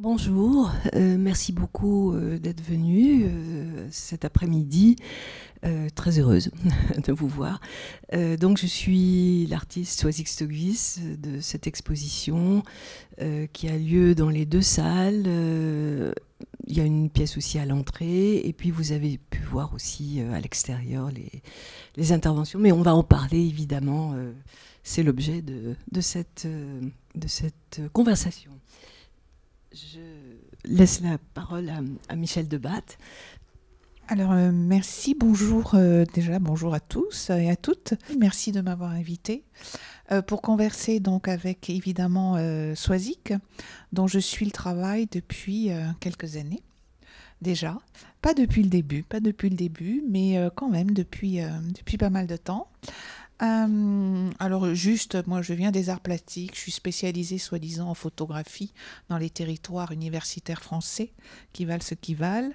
Bonjour, euh, merci beaucoup euh, d'être venu euh, cet après-midi. très heureuse de vous voir. donc, je suis l'artiste Soisix stokvis, de cette exposition qui a lieu dans les deux salles. il y a une pièce aussi à l'entrée, et puis vous avez pu voir aussi à l'extérieur les, interventions. Mais on va en parler évidemment. C'est l'objet de, cette, de cette conversation. Je laisse la parole à, Michel Debatte. Alors, euh, merci, bonjour euh, déjà, bonjour à tous et à toutes. Merci de m'avoir invité euh, pour converser donc avec évidemment Soazic, dont je suis le travail depuis quelques années déjà. Pas depuis le début, pas depuis le début, mais quand même depuis, depuis pas mal de temps. Euh, alors juste, moi je viens des arts plastiques, je suis spécialisée soi-disant en photographie dans les territoires universitaires français, qui valent ce qui valent,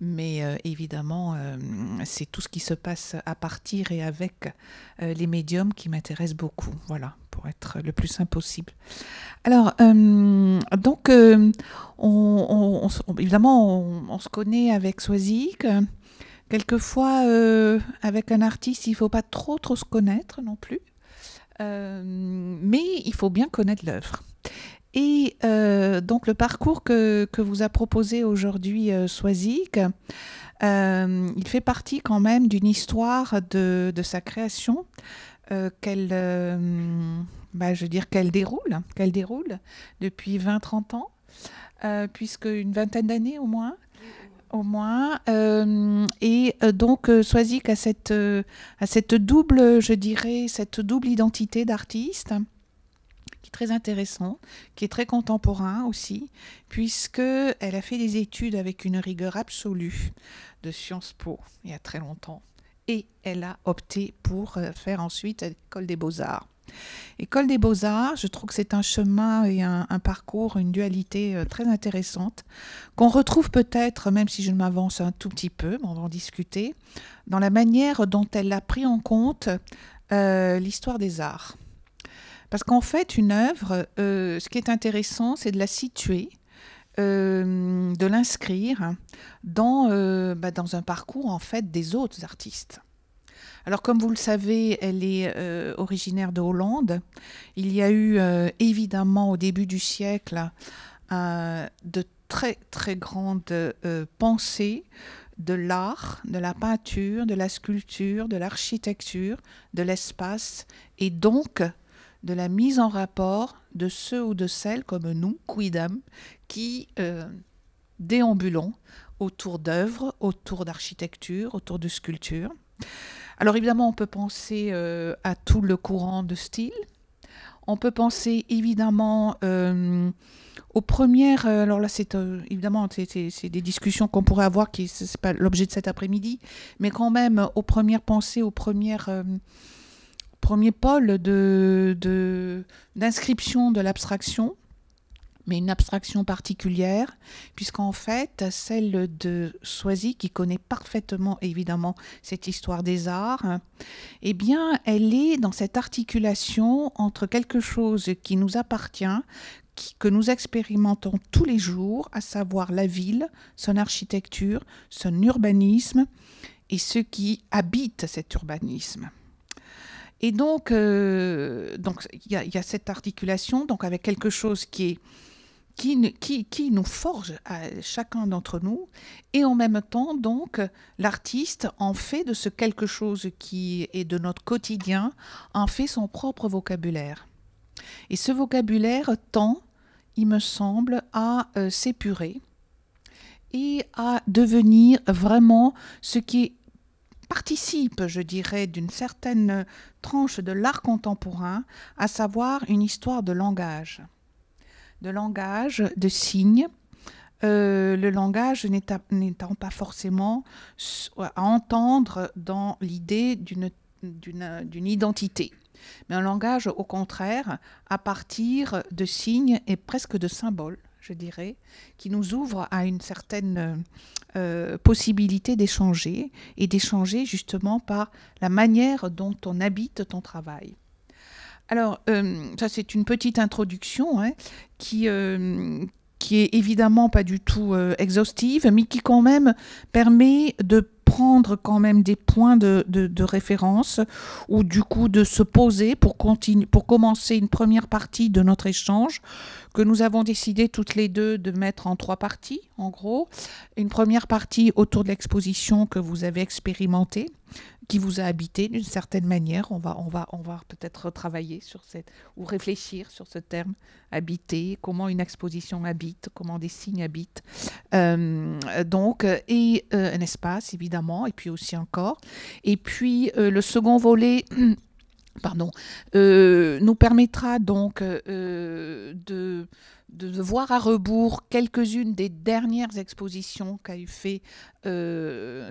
mais euh, évidemment euh, c'est tout ce qui se passe à partir et avec les médiums qui m'intéressent beaucoup, voilà, pour être le plus simple possible. Alors, donc, évidemment, on, se connaît avec Swazik. Quelquefois, euh, avec un artiste, il ne faut pas trop, trop se connaître non plus. Euh, mais il faut bien connaître l'œuvre. Et euh, donc le parcours que, vous a proposé aujourd'hui euh, il fait partie quand même d'une histoire de, sa création qu'elle, bah, je veux dire, qu'elle déroule, qu'elle déroule depuis 20-30 ans, puisque une vingtaine d'années au moins au moins. Euh, et euh, donc, euh, Swazik a cette, a cette double, je dirais, cette double identité d'artiste qui est très intéressant, qui est très contemporain aussi, puisque elle a fait des études avec une rigueur absolue de Sciences Po il y a très longtemps, et elle a opté pour faire ensuite l'école des beaux-arts. École des beaux-arts, je trouve que c'est un chemin et un, parcours, une dualité euh, très intéressante, qu'on retrouve peut-être, même si je m'avance un tout petit peu, mais on va en discuter, dans la manière dont elle a pris en compte euh, l'histoire des arts. Parce qu'en fait, une œuvre, euh, ce qui est intéressant, c'est de la situer, de l'inscrire dans, bah, dans un parcours en fait des autres artistes. Alors comme vous le savez, elle est euh, originaire de Hollande. Il y a eu euh, évidemment au début du siècle euh, de très très grandes pensées de l'art, de la peinture, de la sculpture, de l'architecture, de l'espace et donc de la mise en rapport de ceux ou de celles comme nous, quidam, qui déambulons autour d'œuvres, autour d'architecture, autour de sculpture. Alors évidemment, on peut penser euh, à tout le courant de style. On peut penser évidemment euh, aux premières. Euh, alors là, c'est évidemment c'est des discussions qu'on pourrait avoir, qui n'est pas l'objet de cet après-midi, mais quand même aux premières pensées, aux premières premiers pôles de d'inscription de l'abstraction mais une abstraction particulière, puisqu'en fait, celle de Soisy, qui connaît parfaitement évidemment cette histoire des arts, eh bien, elle est dans cette articulation entre quelque chose qui nous appartient, que nous expérimentons tous les jours, à savoir la ville, son architecture, son urbanisme et ceux qui habitent cet urbanisme. Et donc, euh, donc il y, y, a cette articulation donc avec quelque chose qui est qui, nous forge à chacun d'entre nous. Et en même temps, donc, l'artiste en fait de ce quelque chose qui est de notre quotidien, en fait son propre vocabulaire. Et ce vocabulaire tend, il me semble, à euh, s'épurer et à devenir vraiment ce qui participe, je dirais, d'une certaine tranche de l'art contemporain, à savoir une histoire de langage de langage, de signes. Euh, le langage n'étant pas forcément à entendre dans l'idée d'une identité, mais un langage au contraire à partir de signes et presque de symboles, je dirais, qui nous ouvre à une certaine euh, possibilité d'échanger et d'échanger justement par la manière dont on habite ton travail. Alors, euh, ça c'est une petite introduction hein, qui, euh, qui est évidemment pas du tout euh, exhaustive, mais qui quand même permet de prendre quand même des points de, référence ou du coup de se poser pour, pour commencer une première partie de notre échange que nous avons décidé toutes les deux de mettre en trois parties, en gros. Une première partie autour de l'exposition que vous avez expérimentée, qui vous a habité d'une certaine manière. On va, on va, on va peut-être travailler sur cette ou réfléchir sur ce terme habiter, comment une exposition habite, comment des signes habitent. Euh, donc, euh, et euh, un espace évidemment, et puis aussi encore. Et puis le second volet. pardon, nous permettra donc de de, voir à rebours quelques-unes des dernières expositions qu'a eu fait euh,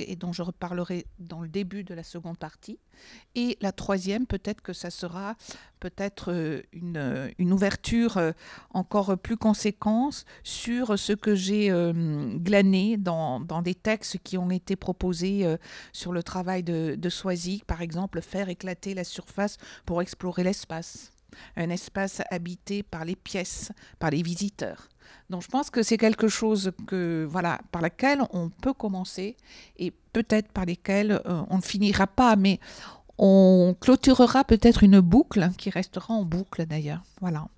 et dont je reparlerai dans le début de la seconde partie. Et la troisième, peut-être que ça sera peut-être euh, une, euh, une, ouverture euh, encore plus conséquente sur ce que j'ai glané dans, dans, des textes qui ont été proposés sur le travail de, de par exemple, faire éclater la surface pour explorer l'espace un espace habité par les pièces, par les visiteurs. Donc je pense que c'est quelque chose que voilà par laquelle on peut commencer et peut-être par lesquelles euh, on ne finira pas, mais on clôturera peut-être une boucle qui restera en boucle d'ailleurs. Voilà.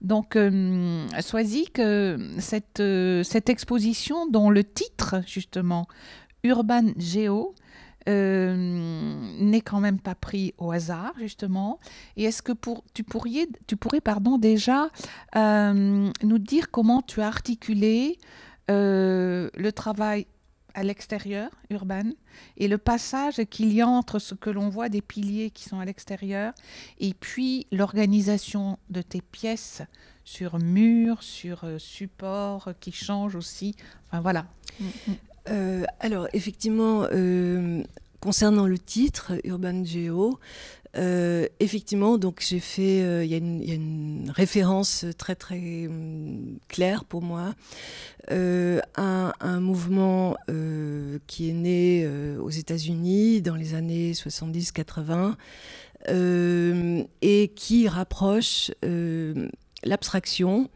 Donc, euh, sois-y que cette, euh, cette exposition dont le titre, justement, Urban Géo, euh, n'est quand même pas pris au hasard, justement. Et est-ce que pour, tu, pourriez, tu pourrais pardon, déjà euh, nous dire comment tu as articulé euh, le travail à l'extérieur, urbain et le passage qu'il y a entre ce que l'on voit des piliers qui sont à l'extérieur, et puis l'organisation de tes pièces sur murs sur supports qui changent aussi. Enfin voilà. Mm, mm. Euh, alors, effectivement, euh, concernant le titre, Urban Geo, euh, effectivement, donc j'ai fait. Il y, a une référence très très mm, claire pour moi à un mouvement qui est né aux États-Unis dans les années 70-80 et qui rapproche l'abstraction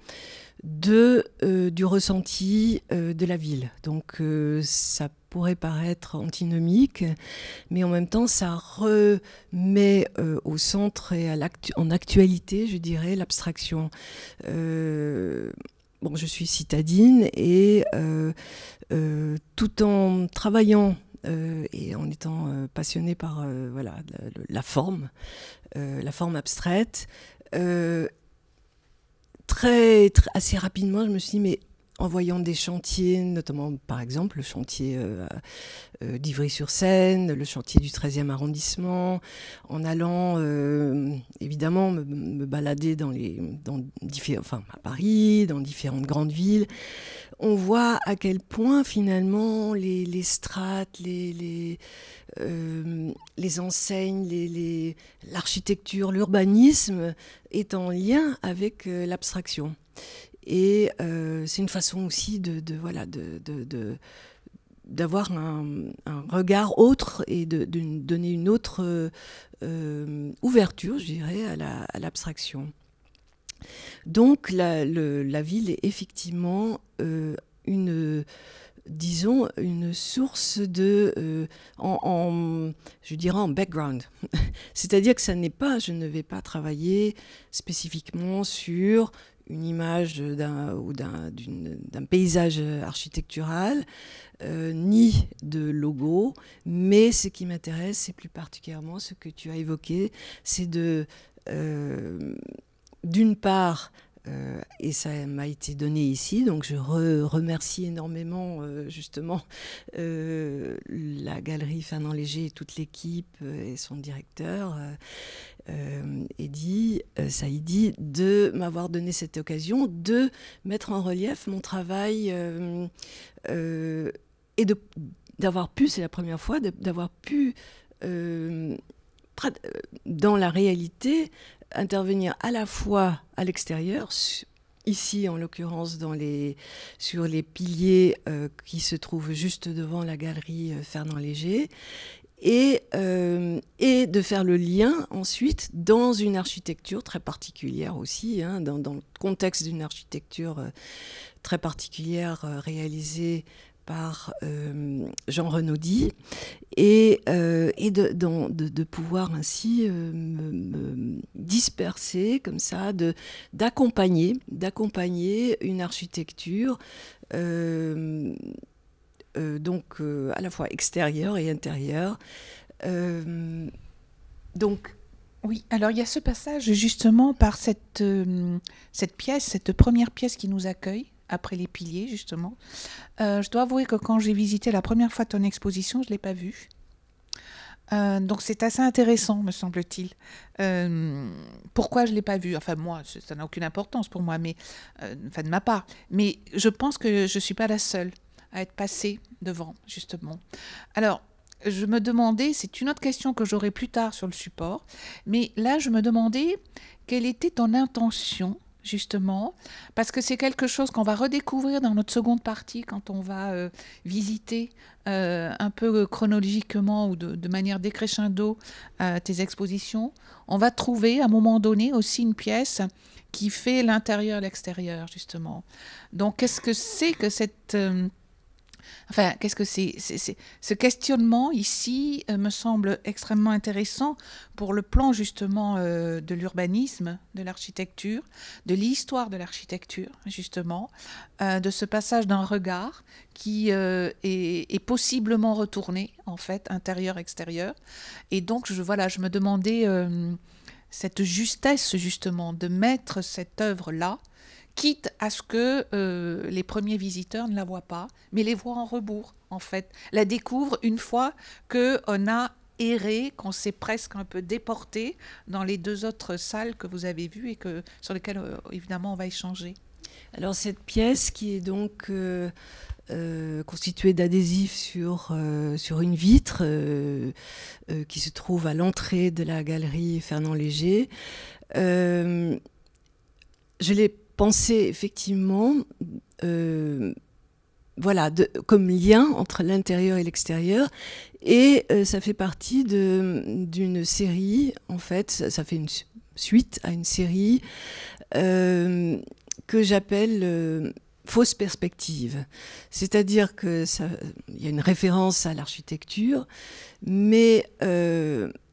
de, euh, du ressenti euh, de la ville. Donc euh, ça pourrait paraître antinomique, mais en même temps ça remet au centre et à en actualité, je dirais, l'abstraction. bon, je suis citadine et tout en travaillant et en étant passionnée par voilà, la forme, la forme abstraite, très, très assez rapidement, je me suis dit mais en voyant des chantiers, notamment par exemple le chantier euh, euh, d'Ivry-sur-Seine, le chantier du 13e arrondissement, en allant euh, évidemment me, balader dans les, dans enfin, à Paris, dans différentes grandes villes, on voit à quel point finalement les, strates, les, les, enseignes, l'architecture, l'urbanisme est en lien avec l'abstraction. Et euh, c'est une façon aussi de, voilà, de, d'avoir un, regard autre et de, donner une autre euh, ouverture, je dirais, à, l'abstraction. Donc la, ville est effectivement euh, une disons, une source de, en, je dirais, en background. C'est-à-dire que ça n'est pas, je ne vais pas travailler spécifiquement sur une image d'un ou d'un paysage architectural, euh, ni de logo, mais ce qui m'intéresse, c'est plus particulièrement ce que tu as évoqué, c'est de, euh, d'une part, euh, et ça m'a été donné ici, donc je remercie énormément euh, justement euh, la galerie Fernand Léger et toute l'équipe et son directeur, Eddy, Saïdi, de m'avoir donné cette occasion de mettre en relief mon travail et d'avoir pu, c'est la première fois, d'avoir pu dans la réalité intervenir à la fois à l'extérieur, ici en l'occurrence sur les piliers euh, qui se trouvent juste devant la galerie euh, Fernand Léger, euh, et, de faire le lien ensuite dans une architecture très particulière aussi, hein, dans, dans, le contexte d'une architecture très particulière réalisée par euh, Jean Renaudy et, euh, de, pouvoir ainsi euh, me, disperser comme ça, d'accompagner, d'accompagner une architecture donc à la fois extérieure et intérieure. donc oui, alors il y a ce passage justement par cette, cette pièce, cette première pièce qui nous accueille, après les piliers, justement. Euh, je dois avouer que quand j'ai visité la première fois ton exposition, je ne l'ai pas vue. Euh, donc c'est assez intéressant, me semble-t-il. Euh, pourquoi je ne l'ai pas vu Enfin, moi, ça n'a aucune importance pour moi, mais enfin, de ma part. Mais je pense que je ne suis pas la seule à être passée devant, justement. Alors, je me demandais, c'est une autre question que j'aurai plus tard sur le support, mais là, je me demandais quelle était ton intention justement, parce que c'est quelque chose qu'on va redécouvrir dans notre seconde partie quand on va euh, visiter euh, un peu euh, chronologiquement ou de, manière décrescendo tes expositions. On va trouver à un moment donné aussi une pièce qui fait l'intérieur, l'extérieur, justement. Donc, qu'est-ce que c'est que cette Enfin, qu'est-ce que c'est Ce questionnement ici euh, me semble extrêmement intéressant pour le plan justement euh, de l'urbanisme, de l'architecture, de l'histoire de l'architecture justement, euh, de ce passage d'un regard qui est, est, possiblement retourné en fait intérieur-extérieur. Et donc je voilà, je me demandais cette justesse justement de mettre cette œuvre là quitte à ce que euh, les premiers visiteurs ne la voient pas, mais les voient en rebours, en fait, la découvrent une fois qu'on a erré, qu'on s'est presque un peu déporté dans les deux autres salles que vous avez vues et que, sur lesquelles, euh, évidemment, on va échanger. Alors cette pièce qui est donc euh, constituée d'adhésifs sur, sur une vitre qui se trouve à l'entrée de la galerie Fernand Léger, je l'ai penser effectivement, euh, voilà, comme lien entre l'intérieur et l'extérieur. Et euh, ça fait partie d'une série, en fait, ça, fait une suite à une série euh, que j'appelle fausse perspective. C'est-à-dire que il y a une référence à l'architecture, mais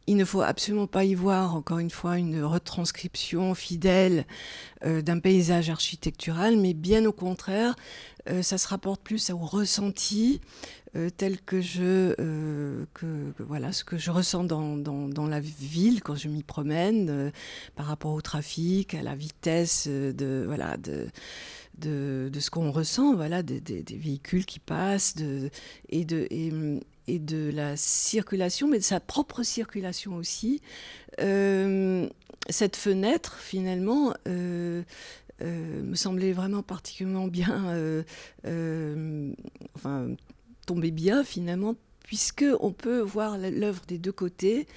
il ne faut absolument pas y voir, encore une fois, une retranscription fidèle euh, d'un paysage architectural, mais bien au contraire, euh, ça se rapporte plus au ressenti euh, tel que je, que, voilà, ce que je ressens dans, la ville quand je m'y promène, par rapport au trafic, à la vitesse de, voilà, de, de, ce qu'on ressent, voilà, des, véhicules qui passent, de, et de hum, et de la circulation, mais de sa propre circulation aussi. Euh, cette fenêtre, finalement, euh, euh, me semblait vraiment particulièrement bien, enfin, tomber bien finalement, puisque on peut voir l'œuvre des deux côtés.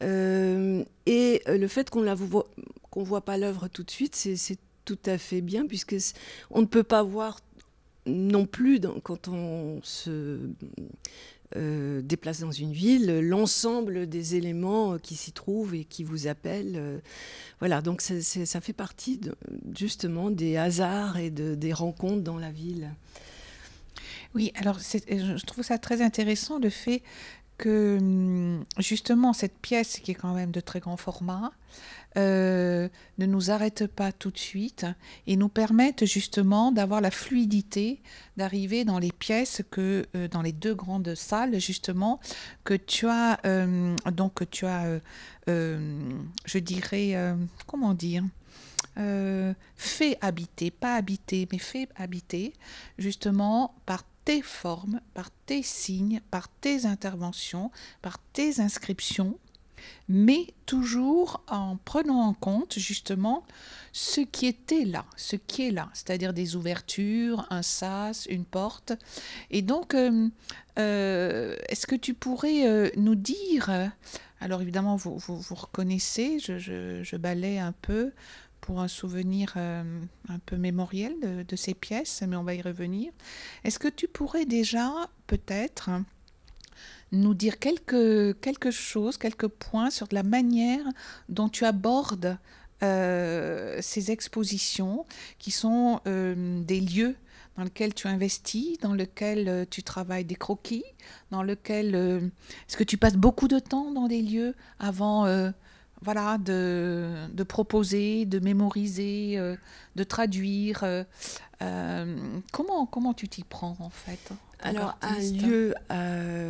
et le fait qu'on ne voit, qu'on voit pas l'œuvre tout de suite, c'est tout à fait bien, puisque on ne peut pas voir non plus quand on se euh, déplace dans une ville l'ensemble des éléments euh, qui s'y trouvent et qui vous appellent. Euh, voilà, donc ça fait partie justement des hasards et des rencontres dans la ville. Oui, alors je trouve ça très intéressant le fait que hum, justement cette pièce qui est quand même de très grand format, euh, ne nous arrêtent pas tout de suite et nous permettent justement d'avoir la fluidité d'arriver dans les pièces que euh, dans les deux grandes salles justement que tu as euh, donc donc tu as je dirais comment dire fait habiter pas habiter mais fait habiter justement par tes formes, par tes signes, par tes interventions, par tes inscriptions, mais toujours en prenant en compte justement ce qui était là, ce qui est là, c'est-à-dire des ouvertures, un sas, une porte. Et donc, euh, euh, est-ce que tu pourrais euh, nous dire, alors évidemment vous, vous, reconnaissez, je, je, un peu pour un souvenir un peu mémoriel de, ces pièces, mais on va y revenir, est-ce que tu pourrais déjà peut-être nous dire quelque, quelque chose, quelques points sur la manière dont tu abordes euh, ces expositions qui sont euh, des lieux dans lesquels tu investis, dans lesquels euh, tu travailles des croquis, dans lesquels est-ce que tu passes beaucoup de temps dans des lieux avant voilà de, de, proposer, de mémoriser, de traduire comment comment tu t'y prends en fait Alors un lieu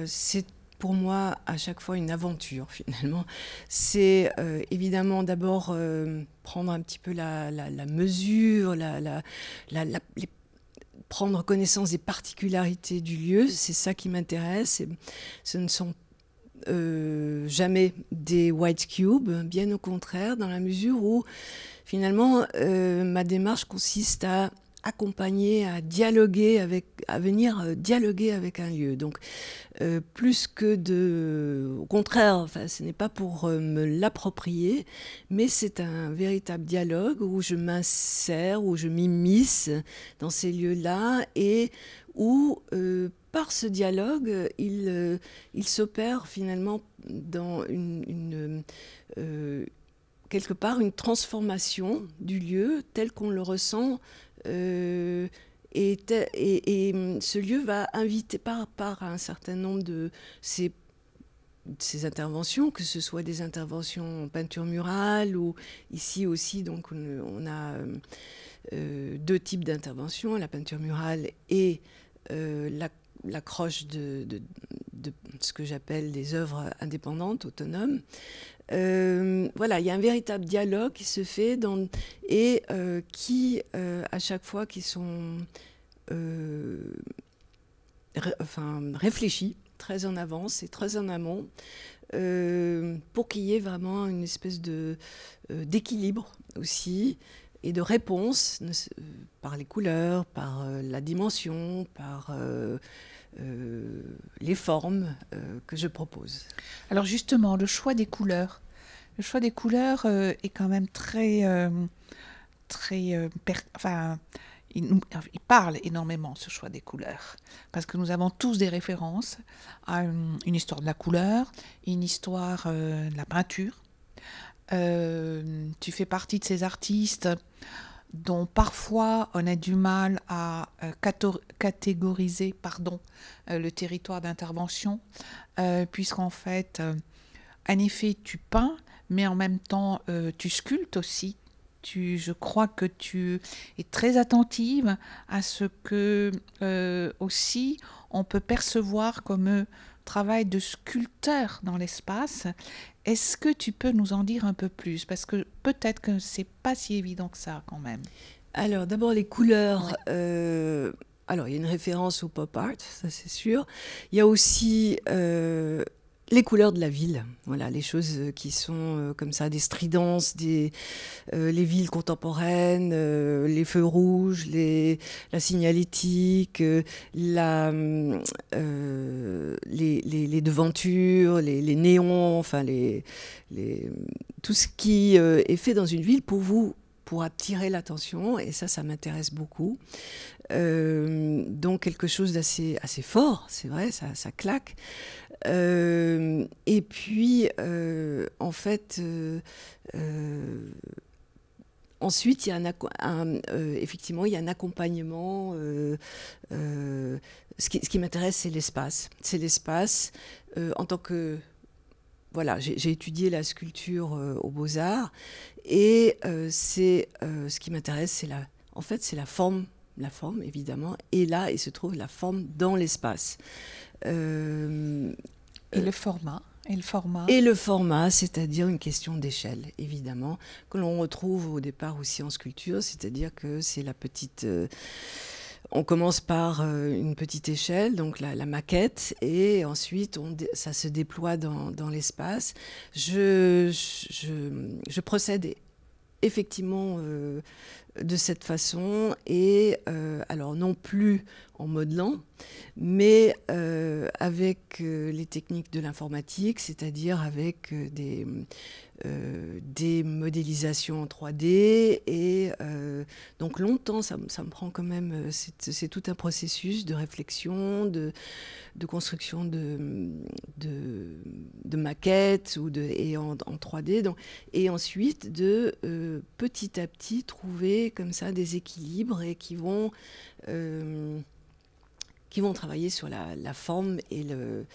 c'est pour moi à chaque fois une aventure finalement. C'est euh, évidemment d'abord euh, prendre un petit peu la, la, la mesure, la, prendre connaissance des particularités du lieu. C'est ça qui m'intéresse. Ce ne sont euh, jamais des white cubes, bien au contraire, dans la mesure où finalement ma démarche consiste à accompagner à dialoguer avec, à venir euh, dialoguer avec un lieu. Donc, euh, plus que de, au contraire, enfin, ce n'est pas pour euh, me l'approprier, mais c'est un véritable dialogue où je m'insère, où je m'immisce dans ces lieux-là et où par ce dialogue, il, il s'opère finalement dans une quelque part une transformation du lieu tel qu'on le ressent euh, et, hum, ce lieu va inviter par, un certain nombre de ces, interventions, que ce soit des interventions en peinture murale ou ici aussi, donc on, a hum, euh, deux types d'interventions, la peinture murale et euh, l'accroche de, ce que j'appelle des œuvres indépendantes, autonomes. Euh, voilà, il y a un véritable dialogue qui se fait et euh, qui, euh, à chaque fois, qui sont enfin, réfléchis très en avance et très en amont pour qu'il y ait vraiment une espèce de d'équilibre aussi et de réponse par les couleurs, par la dimension, par euh, les formes euh, que je propose. Alors justement, le choix des couleurs. Le choix des couleurs euh, est quand même très... très enfin, il, nous, il, parle énormément, ce choix des couleurs. Parce que nous avons tous des références à une, une histoire de la couleur, une histoire de la peinture. tu fais partie de ces artistes dont parfois on a du mal à euh, catégoriser pardon, euh, le territoire d'intervention, euh, puisqu'en fait, en effet, tu peins, mais en même temps, tu sculptes aussi. je crois que tu es très attentive à ce que aussi on peut percevoir comme travail de sculpteur dans l'espace. Est-ce que tu peux nous en dire un peu plus Parce que peut-être que c'est pas si évident que ça quand même. Alors d'abord les couleurs. Euh, alors il y a une référence au pop art, ça c'est sûr. Il y a aussi euh, les couleurs de la ville, voilà, les choses euh, qui sont euh, comme ça, des stridences, des, euh, les villes contemporaines, les feux rouges, la signalétique, les, devantures, les, néons, enfin les, tout ce qui est fait dans une ville pour vous pour attirer l'attention, et ça, ça m'intéresse beaucoup. Euh, donc quelque chose d'assez assez fort, c'est vrai, ça, ça claque. Euh, et puis, euh, en fait, ensuite, il y a un, effectivement, il y a un accompagnement. ce qui, m'intéresse, c'est l'espace. C'est l'espace en tant que voilà, j'ai étudié la sculpture aux Beaux-Arts et c'est ce qui m'intéresse, c'est la, en fait, c'est la forme la forme évidemment, est là, il se trouve la forme dans l'espace. Euh, et le euh, format et le format Et le format, c'est-à-dire une question d'échelle, évidemment, que l'on retrouve au départ aussi en sculpture, c'est-à-dire que c'est la petite... Euh, on commence par une petite échelle, donc la, maquette, et ensuite ça se déploie dans, l'espace. je procède effectivement euh, de cette façon et euh, alors non plus en modelant, mais euh, avec les techniques de l'informatique, c'est-à-dire avec des, euh, des modélisations en 3D. Et euh, donc longtemps, ça, me prend quand même, euh, c'est tout un processus de réflexion, de, construction de, de, maquettes ou de, et en, 3D. Donc, et ensuite de petit à petit trouver comme ça des équilibres et qui vont... qui vont travailler sur la, la forme et, le,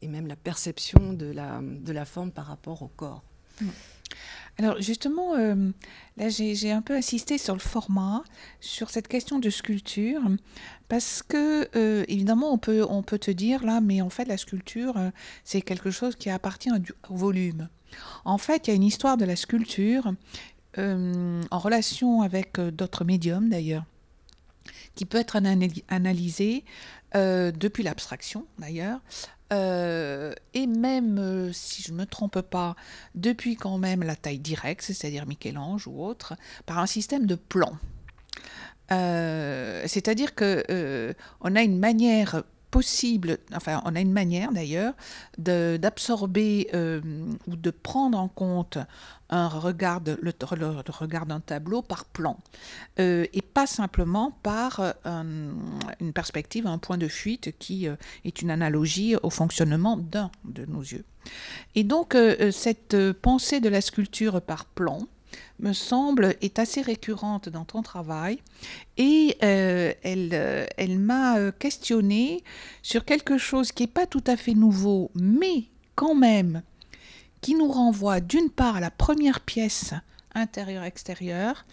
et même la perception de la, de la forme par rapport au corps. Alors justement, euh, là j'ai un peu insisté sur le format, sur cette question de sculpture, parce que euh, évidemment on peut, on peut te dire là, mais en fait la sculpture euh, c'est quelque chose qui appartient au volume. En fait il y a une histoire de la sculpture en relation avec d'autres médiums d'ailleurs qui peut être analysée depuis l'abstraction d'ailleurs, euh, et même, euh, si je ne me trompe pas, depuis quand même la taille directe, c'est-à-dire Michel-Ange ou autre, par un système de plans. Euh, c'est-à-dire que on a une manière possible, enfin on a une manière d'ailleurs d'absorber ou de prendre en compte un regard le, regard d'un tableau par plan euh, et pas simplement par euh, une perspective, un point de fuite qui euh, est une analogie au fonctionnement d'un de nos yeux. Et donc cette pensée de la sculpture par plan, me semble, est assez récurrente dans ton travail et elle, elle m'a questionné sur quelque chose qui n'est pas tout à fait nouveau, mais quand même qui nous renvoie d'une part à la première pièce intérieure-extérieure,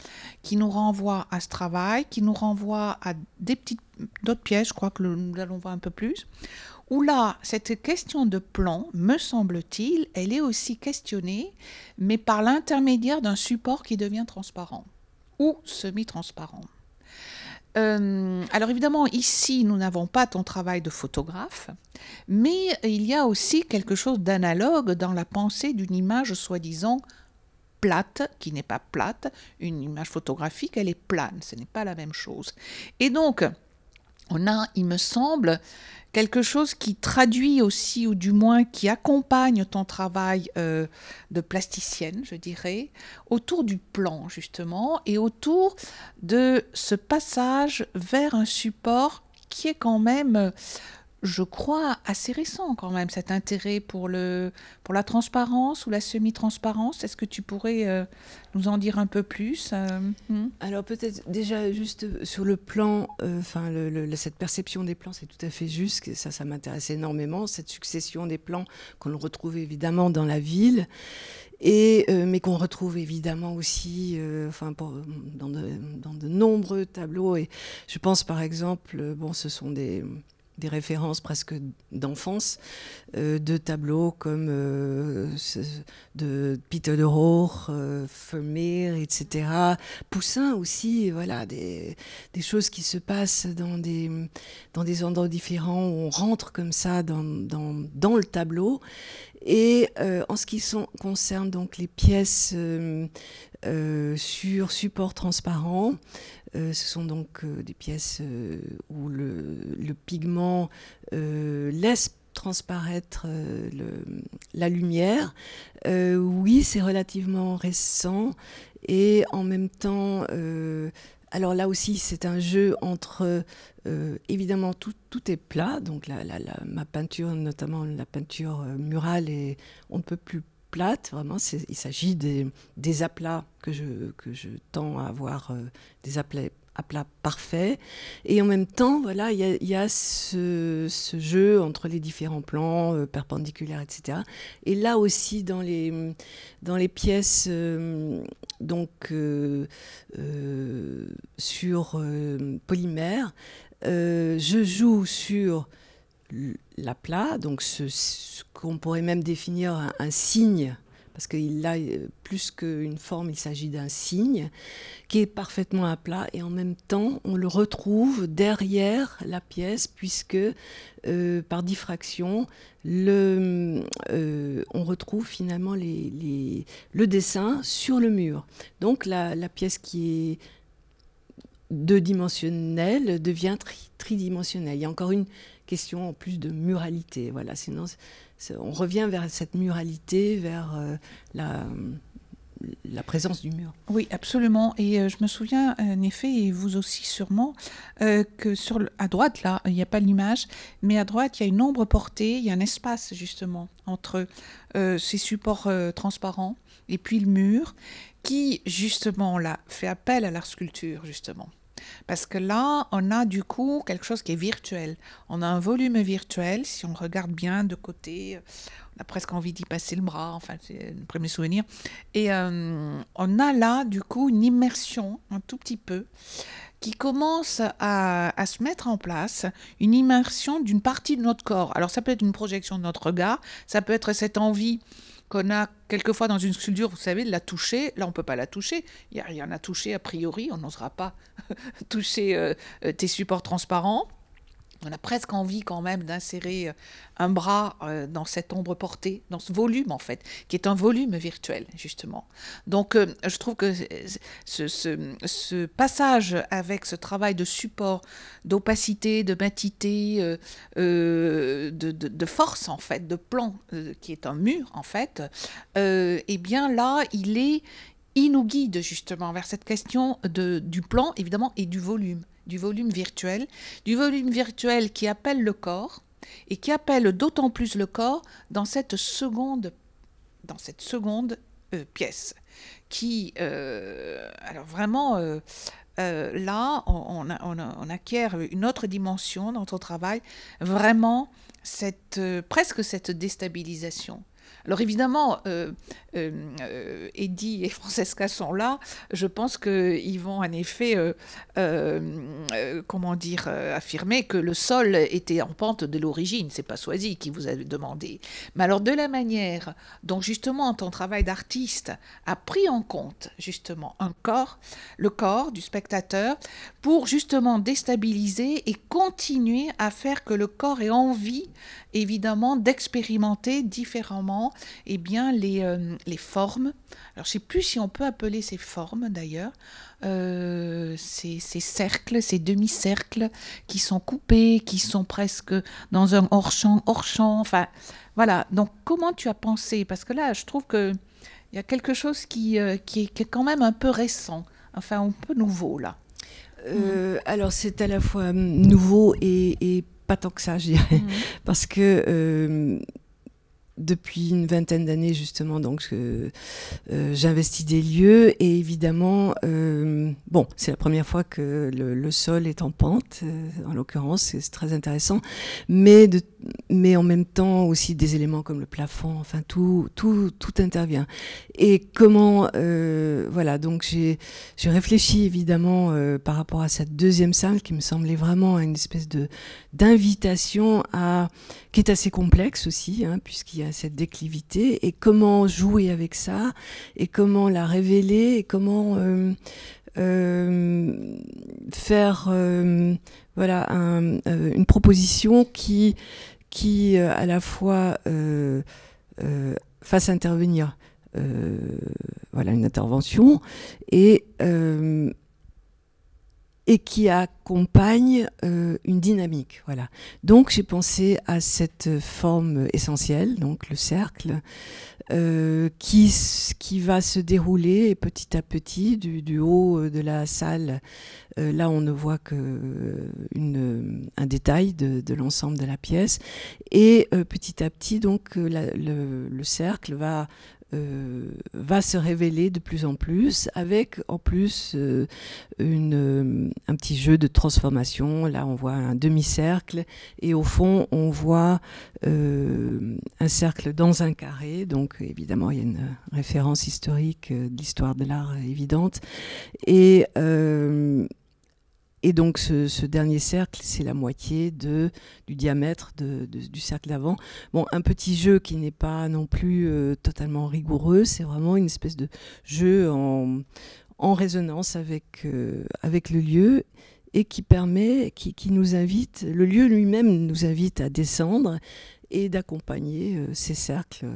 qui nous renvoie à ce travail, qui nous renvoie à des petites d'autres pièces, je crois que nous allons voir un peu plus, où là, cette question de plan, me semble-t-il, elle est aussi questionnée, mais par l'intermédiaire d'un support qui devient transparent ou semi-transparent. Euh, alors évidemment, ici, nous n'avons pas ton travail de photographe, mais il y a aussi quelque chose d'analogue dans la pensée d'une image soi-disant plate, qui n'est pas plate. Une image photographique, elle est plane, ce n'est pas la même chose. Et donc, on a, il me semble, quelque chose qui traduit aussi, ou du moins qui accompagne ton travail euh, de plasticienne, je dirais, autour du plan, justement, et autour de ce passage vers un support qui est quand même je crois, assez récent quand même, cet intérêt pour, le, pour la transparence ou la semi-transparence. Est-ce que tu pourrais euh, nous en dire un peu plus euh, hmm? Alors peut-être déjà juste sur le plan, euh, enfin cette perception des plans, c'est tout à fait juste, ça, ça m'intéresse énormément, cette succession des plans qu'on retrouve évidemment dans la ville. Et, mais qu'on retrouve évidemment aussi enfin, dans, de, dans, de, nombreux tableaux. Et je pense par exemple, bon, ce sont des, des références presque d'enfance euh, de tableaux comme euh, de Peter de Rohr, euh, etc. Poussin aussi, voilà, des, choses qui se passent dans des, dans des endroits différents où on rentre comme ça dans, dans, dans le tableau. Et en ce qui sont, concerne donc les pièces euh, sur support transparent. Euh, ce sont donc euh, des pièces où le, pigment laisse transparaître la lumière. oui, c'est relativement récent et en même temps, alors là aussi, c'est un jeu entre, évidemment, tout, est plat, donc ma peinture, notamment la peinture murale, on ne peut plus plate. Vraiment, il s'agit des, aplats que je, tends à avoir, euh, des aplats, parfaits. Et en même temps, voilà, il y a, ce, jeu entre les différents plans, euh, perpendiculaires, etc. Et là aussi, dans les, dans les pièces, euh, donc, sur polymère, je joue sur l'aplat, donc ce, qu'on pourrait même définir un, signe, parce qu'il a euh, plus qu'une forme, il s'agit d'un signe qui est parfaitement à plat et en même temps on le retrouve derrière la pièce puisque euh, par diffraction le, euh, on retrouve finalement les, le dessin sur le mur. Donc la, pièce qui est deux dimensionnelle devient tridimensionnelle. Il y a encore une, question en plus de muralité. Voilà, sinon on revient vers cette muralité, vers euh, la présence du mur. Oui, absolument. Et euh, je me souviens, en effet, et vous aussi sûrement, euh, que sur à droite, là, il n'y a pas l'image, mais à droite, il y a une ombre portée, il y a un espace justement entre ces supports transparents et puis le mur, qui justement, là, fait appel à l'art sculpture, justement. Parce que là, on a du coup quelque chose qui est virtuel. On a un volume virtuel, si on regarde bien de côté, euh, on a presque envie d'y passer le bras, enfin, c'est le premier souvenir. Et euh, on a là, du coup, une immersion, un tout petit peu, qui commence à se mettre en place, une immersion d'une partie de notre corps. Alors, ça peut être une projection de notre regard, ça peut être cette envie qu'on a quelquefois dans une sculpture, vous savez, la toucher, là on ne peut pas la toucher, il y, en a touché a priori, on n'osera pas toucher euh, euh, tes supports transparents, on a presque envie quand même d'insérer euh, un bras euh, dans cette ombre portée, dans ce volume en fait, qui est un volume virtuel justement. Donc euh, je trouve que ce, passage avec ce travail de support, d'opacité, de matité, de, force en fait, de plan qui est un mur en fait, euh, eh bien là il est, il nous guide justement vers cette question de, du plan, évidemment, et du volume du volume virtuel, du volume virtuel qui appelle le corps et qui appelle d'autant plus le corps dans cette seconde, dans cette seconde euh, pièce, qui, euh, alors vraiment, euh, là, on, acquiert une autre dimension dans notre travail, vraiment cette, presque cette déstabilisation alors évidemment, euh, euh, euh Eddie et Francesca sont là. Je pense qu'ils vont en effet, euh, comment dire, affirmer que le sol était en pente de l'origine. C'est pas Soisy qui vous a demandé. Mais alors de la manière dont justement ton travail d'artiste a pris en compte justement un corps, le corps du spectateur, pour justement déstabiliser et continuer à faire que le corps ait envie, évidemment, d'expérimenter différemment et eh bien, euh, les, formes, alors je ne sais plus si on peut appeler ces formes d'ailleurs, euh, ces, cercles, ces demi-cercles qui sont coupés, qui sont presque dans un hors-champ, hors-champ, enfin voilà. Donc comment tu as pensé Parce que là, je trouve qu'il y a quelque chose euh, qui, est, quand même un peu récent, enfin un peu nouveau là. alors c'est à la fois hum, nouveau et, pas tant que ça, je dirais, mmh. parce que depuis une vingtaine d'années justement, donc euh, euh, j'investis des lieux et évidemment, euh, bon, c'est la première fois que le, sol est en pente, en l'occurrence, c'est très intéressant, mais, mais en même temps aussi des éléments comme le plafond, enfin tout, tout, tout intervient. Et comment, voilà, donc j'ai réfléchi évidemment par rapport à cette deuxième salle qui me semblait vraiment une espèce de d'invitation à, qui est assez complexe aussi, hein, puisqu'il y a cette déclivité et comment jouer avec ça et comment la révéler et comment euh, euh, faire euh, voilà une proposition qui qui à la fois fasse intervenir voilà une intervention et et qui accompagne euh, une dynamique. Voilà. Donc j'ai pensé à cette forme essentielle, donc le cercle, euh, qui, qui va se dérouler petit à petit du, haut euh, de la salle. là, on ne voit que une, un détail de, l'ensemble de la pièce. Et petit à petit, donc, le, cercle va euh, va se révéler de plus en plus, avec en plus euh, euh, un petit jeu de transformation. Là, on voit un demi-cercle et au fond, on voit un cercle dans un carré. Donc, évidemment, il y a une référence historique de l'histoire de l'art évidente. Et et donc ce, dernier cercle, c'est la moitié de, du diamètre du cercle d'avant. Bon, un petit jeu qui n'est pas non plus euh, totalement rigoureux, c'est vraiment une espèce de jeu en, en résonance avec, euh, avec le lieu et qui permet, qui, nous invite, le lieu lui-même nous invite à descendre et d'accompagner euh, ces cercles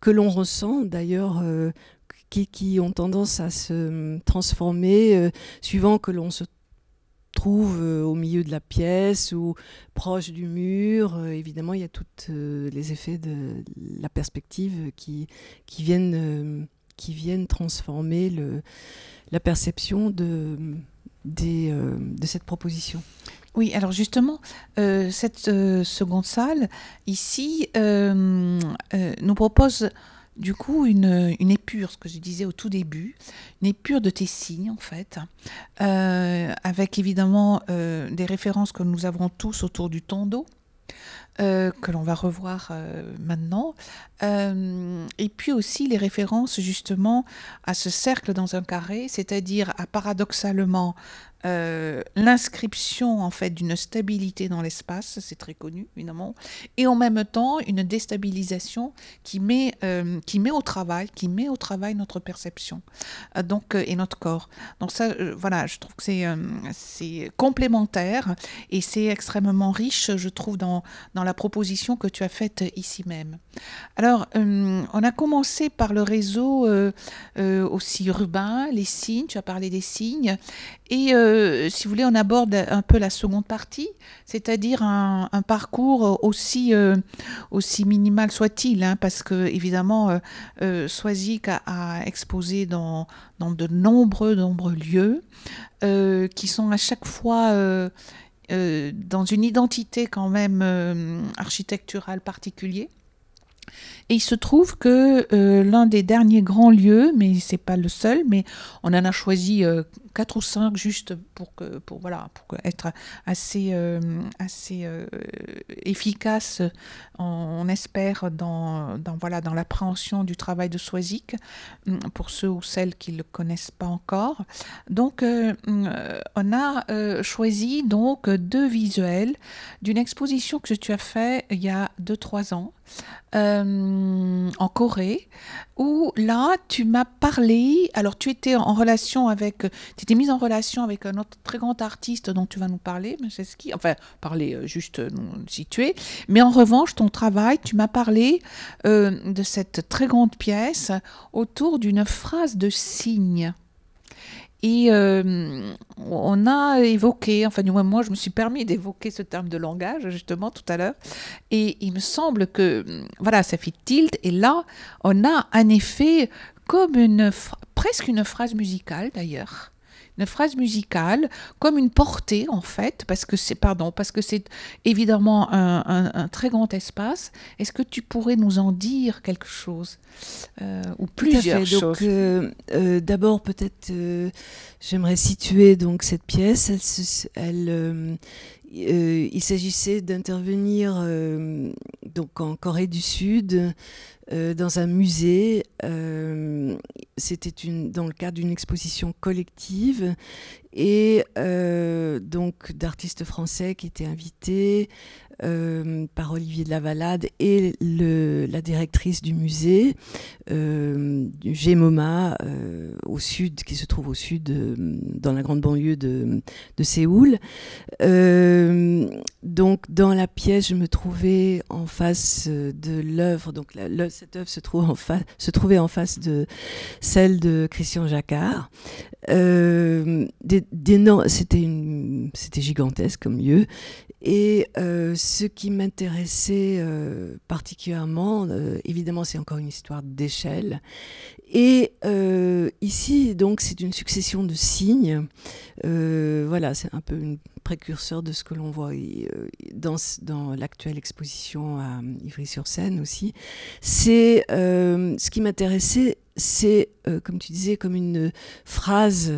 que l'on ressent d'ailleurs qui, ont tendance à se transformer suivant que l'on se trouve euh, au milieu de la pièce ou proche du mur. Euh, évidemment, il y a tous euh, les effets de la perspective qui, qui, viennent, qui viennent transformer le, la perception de, des, de cette proposition. Oui, alors justement, cette seconde salle, ici, nous propose du coup une, épure, ce que je disais au tout début, une épure de tes signes en fait, euh, avec évidemment euh, des références que nous avons tous autour du tondo, euh, que l'on va revoir maintenant, euh, et puis aussi les références justement à ce cercle dans un carré, c'est-à-dire à paradoxalement euh, l'inscription en fait d'une stabilité dans l'espace, c'est très connu évidemment, et en même temps une déstabilisation qui met, euh, qui met au travail, qui met au travail notre perception, donc et notre corps. Donc ça, voilà, je trouve que c'est c'est complémentaire et c'est extrêmement riche, je trouve, dans dans la proposition que tu as faite ici même. Alors euh, on a commencé par le réseau euh, euh, aussi urbain, les signes, tu as parlé des signes. Et si vous voulez, on aborde un peu la seconde partie, c'est-à-dire un, parcours aussi, aussi minimal soit-il, hein, parce que évidemment, a, exposé dans, dans de nombreux, nombreux lieux qui sont à chaque fois... dans une identité quand même architecturale particulière. Et il se trouve que euh, l'un des derniers grands lieux, mais n'est pas le seul, mais on en a choisi euh, quatre ou cinq juste pour que pour voilà pour être assez euh, assez euh, efficace on, espère dans, dans voilà dans l'appréhension du travail de Soisic mm, pour ceux ou celles qui le connaissent pas encore donc euh, mm, on a choisi donc deux visuels d'une exposition que tu as fait il y a 2-3 ans en Corée, où là, tu m'as parlé, alors tu étais en relation avec, t'es mise en relation avec un autre très grand artiste dont tu vas nous parler, Macheski, enfin, parler euh, juste euh, situé, Mais en revanche, ton travail, tu m'as parlé euh, de cette très grande pièce autour d'une phrase de signe. Et on a évoqué, enfin du moins moi je me suis permis d'évoquer ce terme de langage justement tout à l'heure. Et il me semble que, voilà, ça fait tilt. Et là, on a un effet comme une, presque une phrase musicale d'ailleurs, une phrase musicale comme une portée en fait, parce que c'est pardon, parce que c'est évidemment un, très grand espace. Est-ce que tu pourrais nous en dire quelque chose euh, ou plusieurs choses euh, euh, d'abord peut-être j'aimerais situer donc cette pièce. Elle, elle euh, il s'agissait d'intervenir euh, donc en Corée du Sud euh, dans un musée. C'était dans le cadre d'une exposition collective et donc d'artistes français qui étaient invités, euh, par Olivier de la Valade et la directrice du musée euh, du euh, au sud, qui se trouve au sud, dans la grande banlieue de, Séoul. donc dans la pièce, je me trouvais en face de l'œuvre, donc cette œuvre se, se trouvait en face de celle de Christian Jacquard. C'était gigantesque comme lieu et euh, ce qui m'intéressait euh, particulièrement, euh, évidemment, c'est encore une histoire d'échelle. Et ici, donc, c'est une succession de signes. voilà, c'est un peu une précurseur de ce que l'on voit dans, dans l'actuelle exposition à Ivry-sur-Seine aussi. C'est ce qui m'intéressait, c'est, euh, comme tu disais, comme une phrase,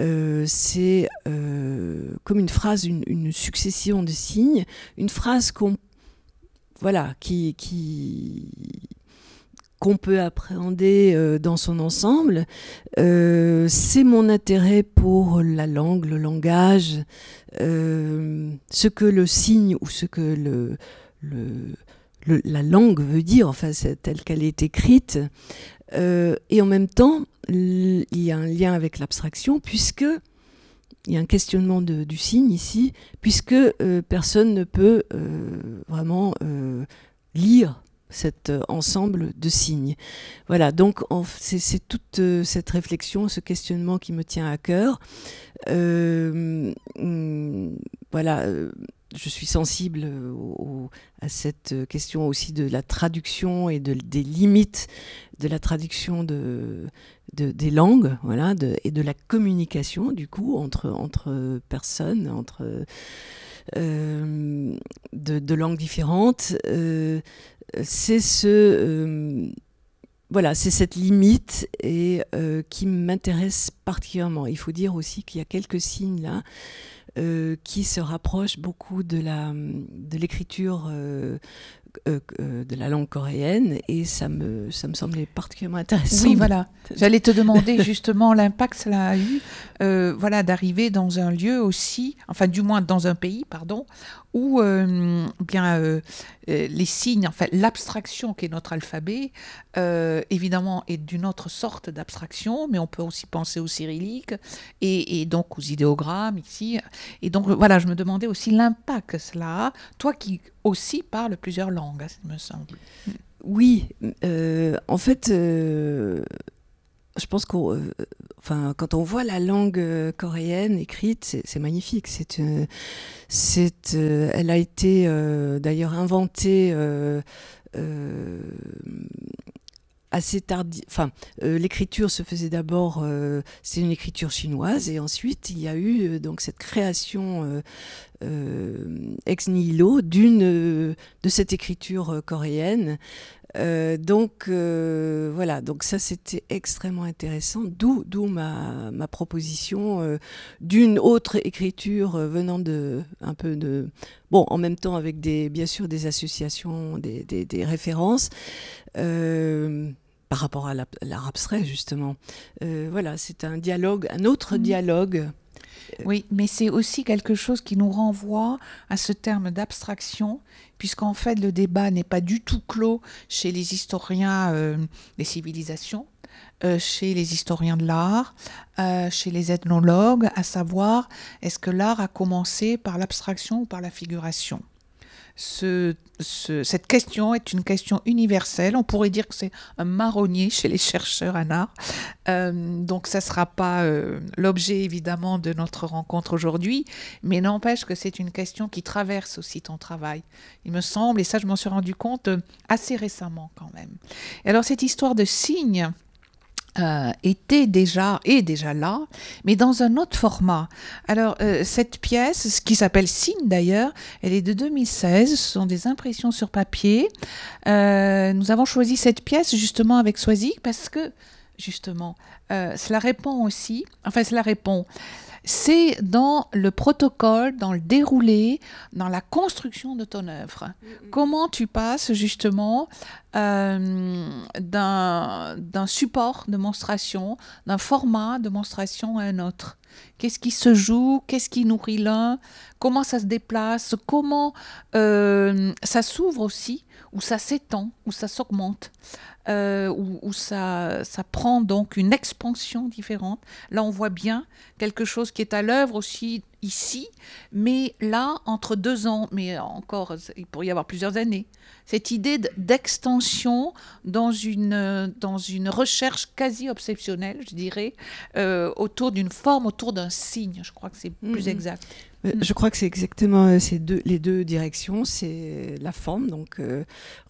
euh, c'est euh, comme une phrase, une, succession de signes, une phrase qu'on, voilà, qui, qu'on peut appréhender dans son ensemble. c'est mon intérêt pour la langue, le langage, ce que le signe ou ce que le, la langue veut dire, enfin, telle qu'elle est écrite, euh, et en même temps, il y a un lien avec l'abstraction, puisque il y a un questionnement du signe ici, puisque euh, personne ne peut euh, vraiment lire cet ensemble de signes. Voilà, donc c'est toute cette réflexion, ce questionnement qui me tient à cœur. Hmm, voilà je suis sensible euh, à cette euh, question aussi de la traduction et des limites de la traduction de, des langues, voilà, et de la communication du coup entre entre personnes, entre euh, de, langues différentes. c'est ce voilà, c'est cette limite et qui m'intéresse particulièrement. Il faut dire aussi qu'il y a quelques signes là euh, qui se rapproche beaucoup de l'écriture de euh, euh, euh, de la langue coréenne et ça me, ça me semblait particulièrement intéressant. Oui, voilà. J'allais te demander justement l'impact que cela a eu euh, voilà, d'arriver dans un lieu aussi, enfin du moins dans un pays, pardon, où bien, les signes, enfin l'abstraction qui est notre alphabet, évidemment est d'une autre sorte d'abstraction, mais on peut aussi penser aux cyrillique et, et donc aux idéogrammes ici. Et donc voilà, je me demandais aussi l'impact que cela a. Toi qui aussi parle plusieurs langues, hein, il me semble. Oui, euh, en fait, euh, je pense que euh, enfin, quand on voit la langue coréenne écrite, c'est magnifique. C'est, elle a été d'ailleurs inventée assez Enfin, euh, l'écriture se faisait d'abord, euh, c'est une écriture chinoise, et ensuite il y a eu euh, donc cette création ex nihilo d'une de cette écriture coréenne. donc voilà, donc ça c'était extrêmement intéressant, d'où d'où ma, proposition d'une autre écriture venant de un peu de bon en même temps avec des bien sûr des associations, des, références par rapport à l'art abstrait, justement. Euh, voilà, c'est un dialogue, un autre mm. dialogue. Euh, oui, mais c'est aussi quelque chose qui nous renvoie à ce terme d'abstraction, puisqu'en fait le débat n'est pas du tout clos chez les historiens euh, des civilisations, chez les historiens de l'art, chez les ethnologues, à savoir est-ce que l'art a commencé par l'abstraction ou par la figuration ce, cette question est une question universelle. On pourrait dire que c'est un marronnier chez les chercheurs en euh, art. donc ça ne sera pas euh, l'objet évidemment de notre rencontre aujourd'hui, mais n'empêche que c'est une question qui traverse aussi ton travail, il me semble, et ça je m'en suis rendu compte euh, assez récemment quand même. alors cette histoire de signes, euh, était déjà, est déjà là, mais dans un autre format. Alors, euh, cette pièce, ce qui s'appelle Signe d'ailleurs, elle est de 2016, ce sont des impressions sur papier. Euh, nous avons choisi cette pièce justement avec Soisy parce que, justement, cela répond aussi, enfin, cela répond c'est dans le protocole, dans le déroulé, dans la construction de ton œuvre. Comment tu passes justement euh, d'un support de monstration, d'un format de monstration à un autre Qu'est-ce qui se joue Qu'est-ce qui nourrit l'un Comment ça se déplace Comment euh, ça s'ouvre aussi Ou ça s'étend Ou ça s'augmente euh, Ou, ça, ça, prend donc une expansion différente Là, on voit bien quelque chose qui est à l'œuvre aussi ici, mais là, entre deux ans, mais encore, il pourrait y avoir plusieurs années. Cette idée d'extension dans une, dans une recherche quasi obsessionnelle, je dirais, euh, autour d'une forme, autour d'un signe, je crois que c'est plus mhm. exact. Euh, hmm. Je crois que c'est exactement euh, ces deux, les deux directions. C'est la forme, donc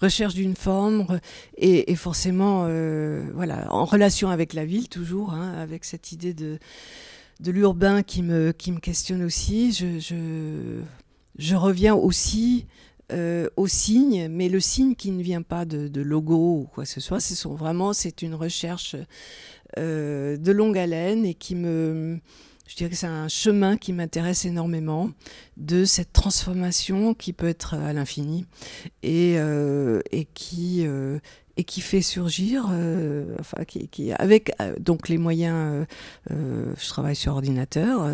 recherche d'une forme et, forcément, voilà, en relation avec la ville toujours, hein, avec cette idée de de l'urbain qui me, qui me questionne aussi. Je, je, reviens aussi euh, au signe, mais le signe qui ne vient pas de, logo ou quoi que ce soit. Ce sont vraiment, c'est une recherche euh, de longue haleine et qui me. Je dirais que c'est un chemin qui m'intéresse énormément de cette transformation qui peut être à l'infini et, euh, et qui et qui fait surgir, euh, enfin, qui, avec euh, donc les moyens, euh, je travaille sur ordinateur,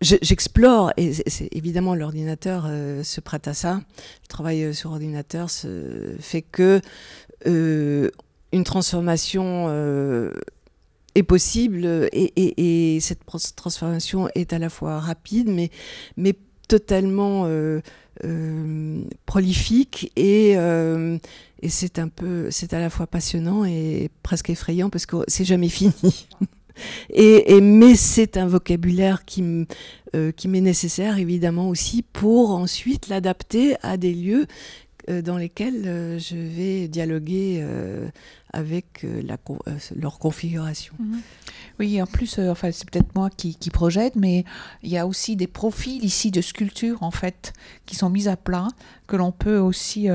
j'explore, et c'est évidemment l'ordinateur se prête à ça, le travail sur ordinateur fait que une transformation est possible et, cette transformation est à la fois rapide mais, mais totalement euh, prolifique euh, et, c'est un peu, c'est à la fois passionnant et presque effrayant parce que c'est jamais fini. Et, mais c'est un vocabulaire euh, qui m'est nécessaire évidemment aussi pour ensuite l'adapter à des lieux dans lesquels je vais dialoguer avec euh, euh, leur configuration. Mhm. Oui, en plus, euh, enfin, c'est peut-être moi qui, projette, mais il y a aussi des profils ici de sculptures en fait qui sont mises à plat que l'on peut aussi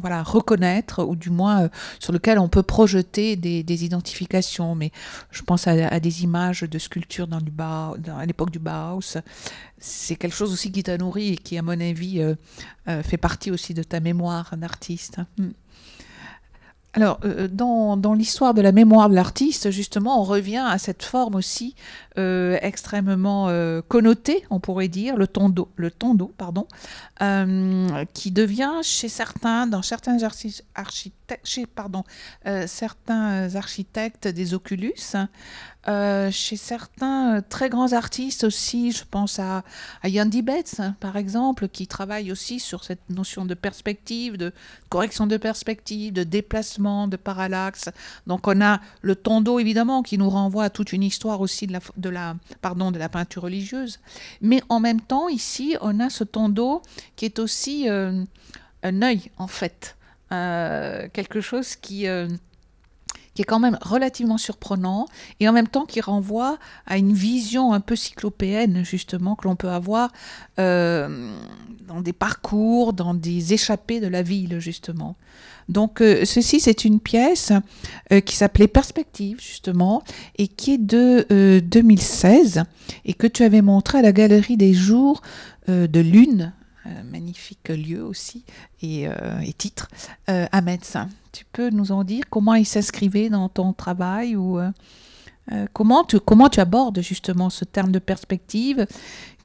voilà reconnaître ou du moins sur lequel on peut projeter des, identifications. Mais je pense à, des images de sculptures dans du à l'époque du Bauhaus. C'est quelque chose aussi qui t'a nourri et qui, à mon avis, fait partie aussi de ta mémoire d'artiste. Mm. Alors, euh, euh, dans, l'histoire de la mémoire de l'artiste, justement, on revient à cette forme aussi euh, extrêmement connotée, on pourrait dire, le tondo, le pardon, qui devient chez certains, dans certains exercices archi chez pardon, euh, certains euh, architectes des Oculus, euh, chez certains très grands artistes aussi, je pense à, à Yandy hein, par exemple, qui travaille aussi sur cette notion de perspective, de correction de perspective, de déplacement, de parallaxe. Donc on a le tondo évidemment qui nous renvoie à toute une histoire aussi de la, pardon, de la peinture religieuse. Mais en même temps, ici, on a ce tondo qui est aussi un œil en fait euh, quelque chose qui euh, qui est quand même relativement surprenant et en même temps qui renvoie à une vision un peu cyclopéenne justement que l'on peut avoir euh, dans des parcours, dans des échappées de la ville justement. Donc ceci c'est une pièce qui s'appelait Perspective justement et qui est de 2016 et que tu avais montré à la Galerie des Jours de Lune euh, magnifique lieu aussi et, euh, titre, à euh, médecin. Tu peux nous en dire comment il s'inscrivait dans ton travail ou comment, comment tu abordes justement ce terme de perspective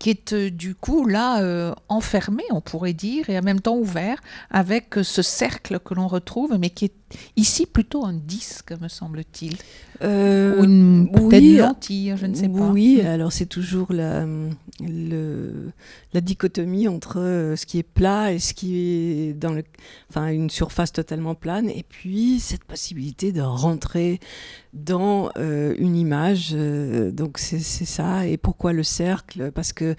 qui est euh, du coup là euh, enfermé, on pourrait dire, et en même temps ouvert, avec euh, ce cercle que l'on retrouve, mais qui est ici plutôt un disque, me semble-t-il. Ou une lentille, je ne sais pas. Oui, alors c'est toujours la, le, la dichotomie entre ce qui est plat et ce qui est dans le, enfin, une surface totalement plane, et puis cette possibilité de rentrer dans une image. donc c'est ça. Et pourquoi le cercle Parce que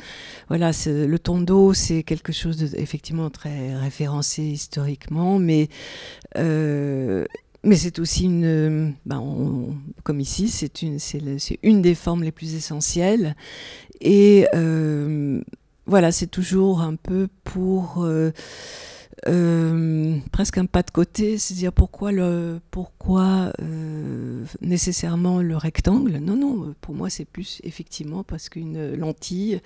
voilà, le tondo, c'est quelque chose de, effectivement très référencé historiquement, mais euh, mais c'est aussi une, ben, comme ici, c'est une, une des formes les plus essentielles. Et euh, voilà, c'est toujours un peu pour euh, euh, presque un pas de côté, c'est-à-dire pourquoi, le, pourquoi euh, nécessairement le rectangle Non, non, pour moi c'est plus effectivement parce qu'une lentille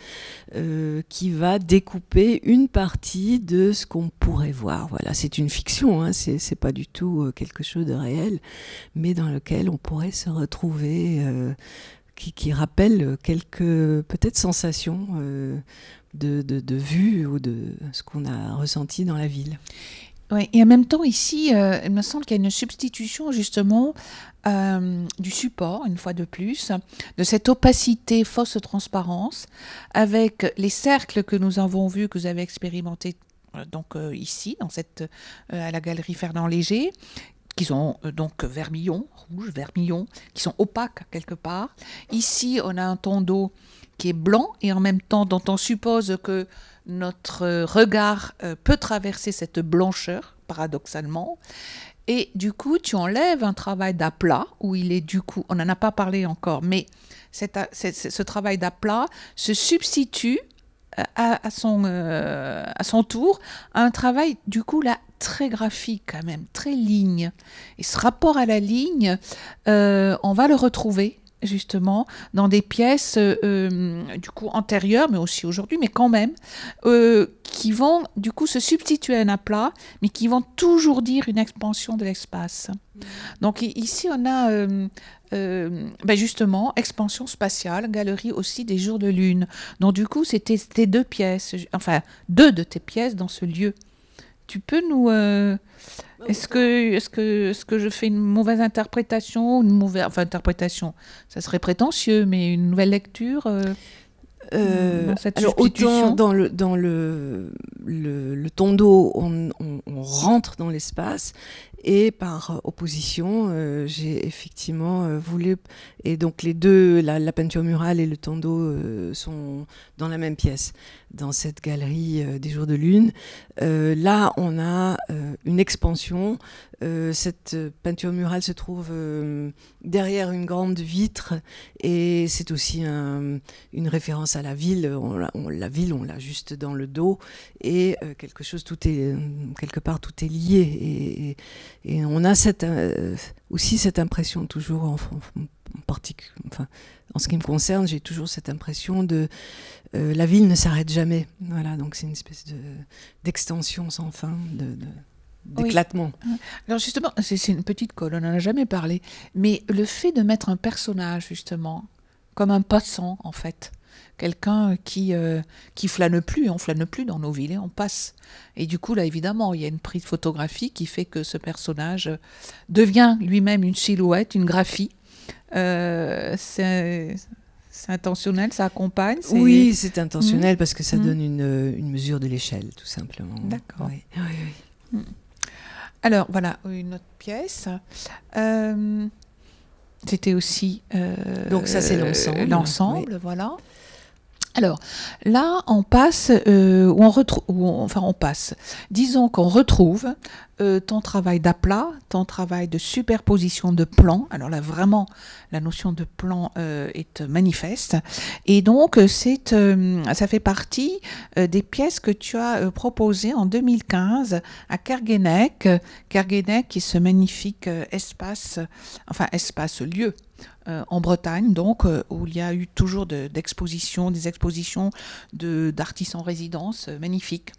euh, qui va découper une partie de ce qu'on pourrait voir. Voilà, c'est une fiction, hein, c'est pas du tout quelque chose de réel, mais dans lequel on pourrait se retrouver. Qui, rappelle quelques peut-être sensations euh, de, vue ou de ce qu'on a ressenti dans la ville. et en même temps, ici, euh, il me semble qu'il y a une substitution justement euh, du support, une fois de plus, de cette opacité, fausse transparence, avec les cercles que nous avons vus, que vous avez expérimentés euh, donc ici, dans cette, à la galerie Fernand Léger, qui sont donc vermillon, rouge, vermillon, qui sont opaques quelque part. Ici, on a un ton d'eau qui est blanc et en même temps dont on suppose que notre regard euh, peut traverser cette blancheur, paradoxalement. Et du coup, tu enlèves un travail d'aplat où il est du coup, on n'en a pas parlé encore, mais ce travail d'aplat se substitue euh, à, son, euh, à son tour à un travail du coup là très graphique quand même, très ligne. Et ce rapport à la ligne, on va le retrouver justement, dans des pièces euh, euh, du coup antérieures, mais aussi aujourd'hui, mais quand même, euh, qui vont du coup se substituer à un aplat, mais qui vont toujours dire une expansion de l'espace. Mm. Donc ici, on a ben, justement expansion spatiale, galerie aussi des jours de lune. Donc du coup, c'était tes deux pièces, enfin deux de tes pièces dans ce lieu. Tu peux nous est-ce que, est -ce que, est -ce que je fais une mauvaise interprétation une mauvaise, interprétation, ça serait prétentieux, mais une nouvelle lecture euh, euh alors, autant dans le, dans le, le, tondo, on rentre dans l'espace, et par euh, opposition, euh, j'ai effectivement euh, voulu. Et donc, les deux, la, peinture murale et le tando, sont dans la même pièce, dans cette galerie des jours de lune. là, on a une expansion. cette peinture murale se trouve derrière une grande vitre. Et c'est aussi une référence à la ville. On, la ville, on l'a juste dans le dos. Et quelque chose, tout est, quelque part, tout est lié. et et on a cette, euh, aussi cette impression toujours, en, particulier, enfin, en ce qui me concerne, j'ai toujours cette impression de euh, la ville ne s'arrête jamais. Voilà, donc c'est une espèce d'extension sans fin de, d'éclatement. Alors justement, c'est une petite colle, on n'en a jamais parlé, mais le fait de mettre un personnage justement comme un passant en fait, quelqu'un qui, euh, qui flâne plus, on flâne plus dans nos villes et on passe. Et du coup, là, évidemment, il y a une prise photographique qui fait que ce personnage euh, devient lui-même une silhouette, une graphie. Euh, c'est intentionnel, ça accompagne Oui, c'est intentionnel mmh. parce que ça mmh. donne une, une, mesure de l'échelle, tout simplement. D'accord. Mmh. Alors, voilà, une autre pièce. C'était aussi... Donc ça, c'est l'ensemble. L'ensemble, voilà. Alors là, on passe, euh, on retrouve, enfin on passe, disons qu'on retrouve euh, ton travail d'aplat, ton travail de superposition de plans. Alors là, vraiment, la notion de plan euh, est manifeste. Et donc, c'est, ça fait partie des pièces que tu as proposées en 2015 à Kerguenec. Kerguenec, qui est ce magnifique espace, enfin espace lieu euh, en Bretagne, donc, euh, où il y a eu toujours d'expositions, des expositions d'artistes en résidence euh, magnifiques.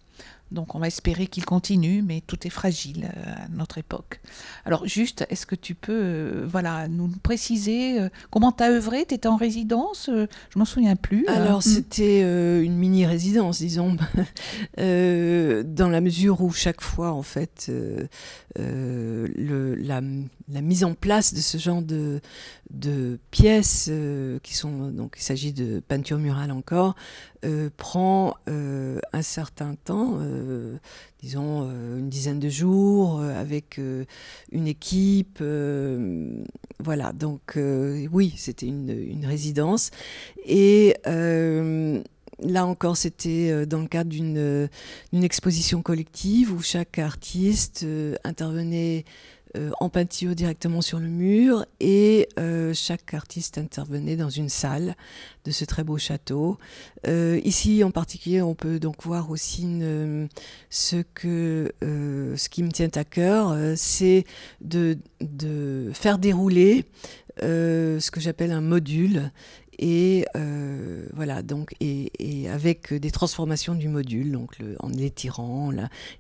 Donc on va espérer qu'il continue, mais tout est fragile euh, à notre époque. Alors juste, est-ce que tu peux euh, voilà, nous préciser euh, comment tu as œuvré Tu étais en résidence Je m'en souviens plus. Hein. Alors mm. c'était une mini-résidence, disons, dans la mesure où chaque fois, en fait, la, mise en place de ce genre de, pièces, qui sont, donc il s'agit de peinture murale encore, euh, prend euh, un certain temps, euh, disons une dizaine de jours, avec une équipe. voilà, donc oui, c'était une, résidence. Et là encore, c'était dans le cadre d'une exposition collective où chaque artiste intervenait euh, en peinture directement sur le mur et euh, chaque artiste intervenait dans une salle de ce très beau château. Euh, ici en particulier, on peut donc voir aussi ce, que, ce qui me tient à cœur, c'est de, faire dérouler ce que j'appelle un module et euh, voilà, donc, et, avec des transformations du module, donc le, en l'étirant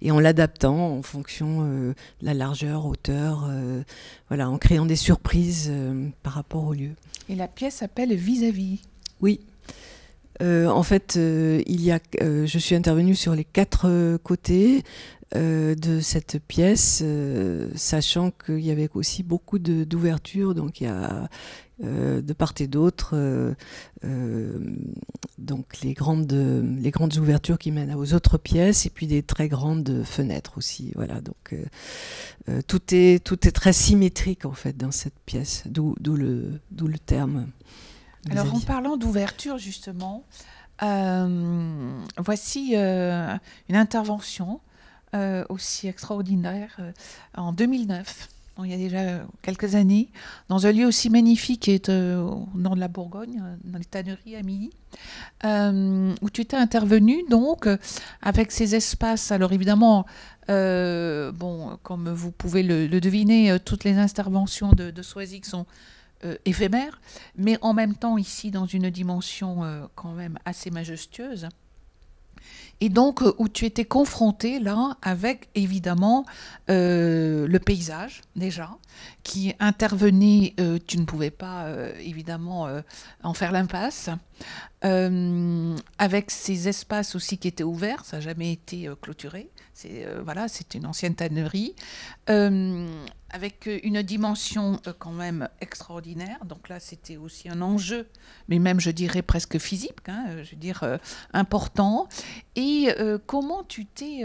et en l'adaptant en fonction euh, de la largeur, hauteur, euh, voilà, en créant des surprises par rapport au lieu. Et la pièce s'appelle Vis-à-vis. Oui. en fait, il y a, je suis intervenue sur les quatre côtés. Euh, de cette pièce, euh, sachant qu'il y avait aussi beaucoup d'ouvertures, donc il y a euh, de part et d'autre donc les grandes, les grandes ouvertures qui mènent aux autres pièces et puis des très grandes fenêtres aussi. Voilà, donc tout, est, tout est très symétrique en fait dans cette pièce, d'où le, le terme. Alors en parlant d'ouverture justement, voici une intervention euh, aussi extraordinaire euh, en 2009, il y a déjà quelques années, dans un lieu aussi magnifique qui est euh, au nord de la Bourgogne, dans les tanneries à Milly, où tu t'es intervenu donc avec ces espaces. Alors évidemment, bon, comme vous pouvez le, deviner, toutes les interventions de, de sont éphémères, mais en même temps ici dans une dimension quand même assez majestueuse et donc euh, où tu étais confronté là avec évidemment euh, le paysage déjà qui intervenait, euh, tu ne pouvais pas évidemment en faire l'impasse, avec ces espaces aussi qui étaient ouverts, ça n'a jamais été clôturé, c'est voilà, c'est une ancienne tannerie, avec euh, une dimension euh, quand même extraordinaire. Donc là, c'était aussi un enjeu, mais même je dirais presque physique, hein, euh, je veux dire important. Et comment tu t'es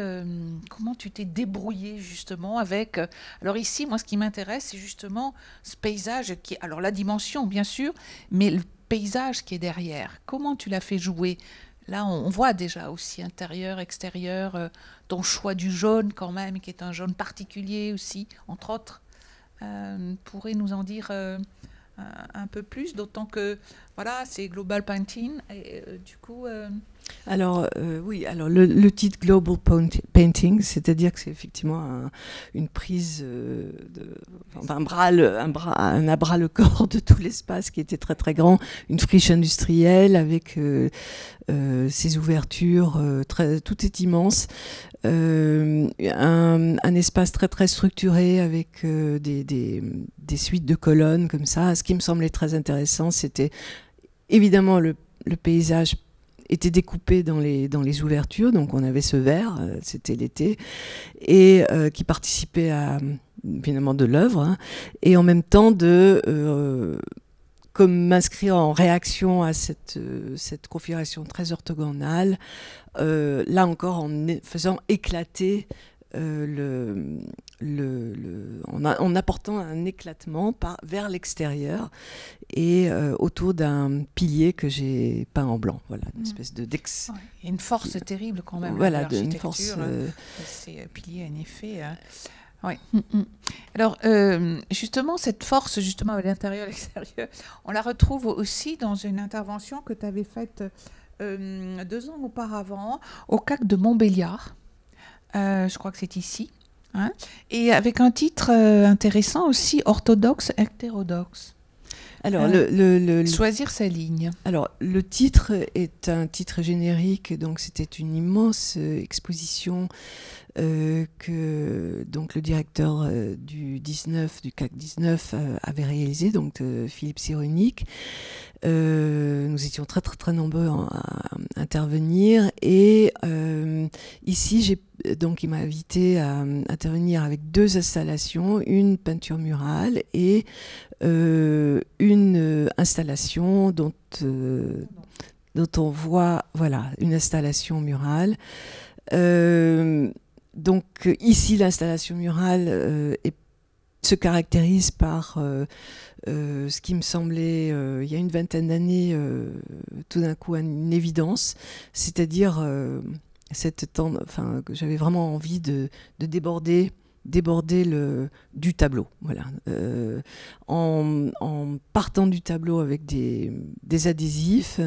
comment tu t'es débrouillé justement avec alors ici, moi, ce qui m'intéresse, c'est justement ce paysage qui alors la dimension bien sûr, mais le paysage qui est derrière. Comment tu l'as fait jouer Là, on, voit déjà aussi intérieur, extérieur, euh, ton choix du jaune quand même, qui est un jaune particulier aussi, entre autres, euh, pourrait nous en dire euh, un, un, peu plus, d'autant que voilà, c'est Global Painting, et du coup alors euh, oui, alors le, titre Global Painting, c'est-à-dire que c'est effectivement une prise, euh, de, un bras, le, un bras, abras le corps de tout l'espace qui était très très grand, une friche industrielle avec euh, ses ouvertures, très, tout est immense, un, espace très très structuré avec des, suites de colonnes comme ça. Ce qui me semblait très intéressant, c'était évidemment le le paysage était découpé dans les, dans les ouvertures. Donc on avait ce verre, euh, c'était l'été, et euh, qui participait à finalement de l'œuvre, hein, et en même temps de euh, comme m'inscrire en réaction à cette, cette configuration très orthogonale, là encore en faisant éclater euh, le, le, en, apportant un éclatement vers l'extérieur et euh, autour d'un pilier que j'ai peint en blanc. Voilà, une mmh. espèce de dex. une force terrible quand même. Voilà, une force. Hein. Euh, piliers, en effet. Hein. Mmh, mmh. Alors, justement, cette force, justement, à l'intérieur et l'extérieur, on la retrouve aussi dans une intervention que tu avais faite deux ans auparavant au CAC de Montbéliard. Euh, je crois que c'est ici. Hein. et avec un titre euh, intéressant aussi, orthodoxe, hétérodoxe. Alors, ah. le, choisir sa ligne. Alors, le titre est un titre générique, donc c'était une immense euh, exposition euh, que donc le directeur euh, du 19 du CAC 19 avait réalisé, donc Philippe Cyrulnik. nous étions très très très nombreux à, intervenir et ici j'ai donc il m'a invité à intervenir avec deux installations, une peinture murale et euh, une euh, installation dont, euh, dont on voit voilà, une installation murale. donc ici, l'installation murale se caractérise par ce qui me semblait, il y a une vingtaine d'années, tout d'un coup une évidence, c'est-à-dire cette enfin, que j'avais vraiment envie de, de déborder déborder le, du tableau. Voilà. Euh, en, partant du tableau avec des, des adhésifs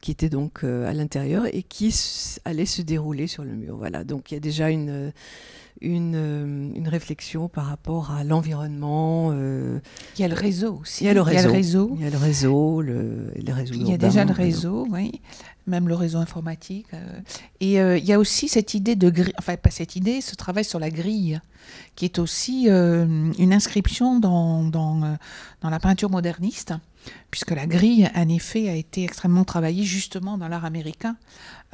qui étaient donc euh, à l'intérieur et qui allaient se dérouler sur le mur. Voilà. Donc il y a déjà une, une, euh, une réflexion par rapport à l'environnement. il y a le réseau aussi. Il y a le réseau. Il y a le réseau, le, Il y a déjà le réseau. oui même le réseau informatique. Euh. Et euh, il y a aussi cette idée de grille, enfin pas cette idée, ce travail sur la grille, qui est aussi euh, une inscription dans, dans, dans la peinture moderniste puisque la grille, en effet, a été extrêmement travaillée justement dans l'art américain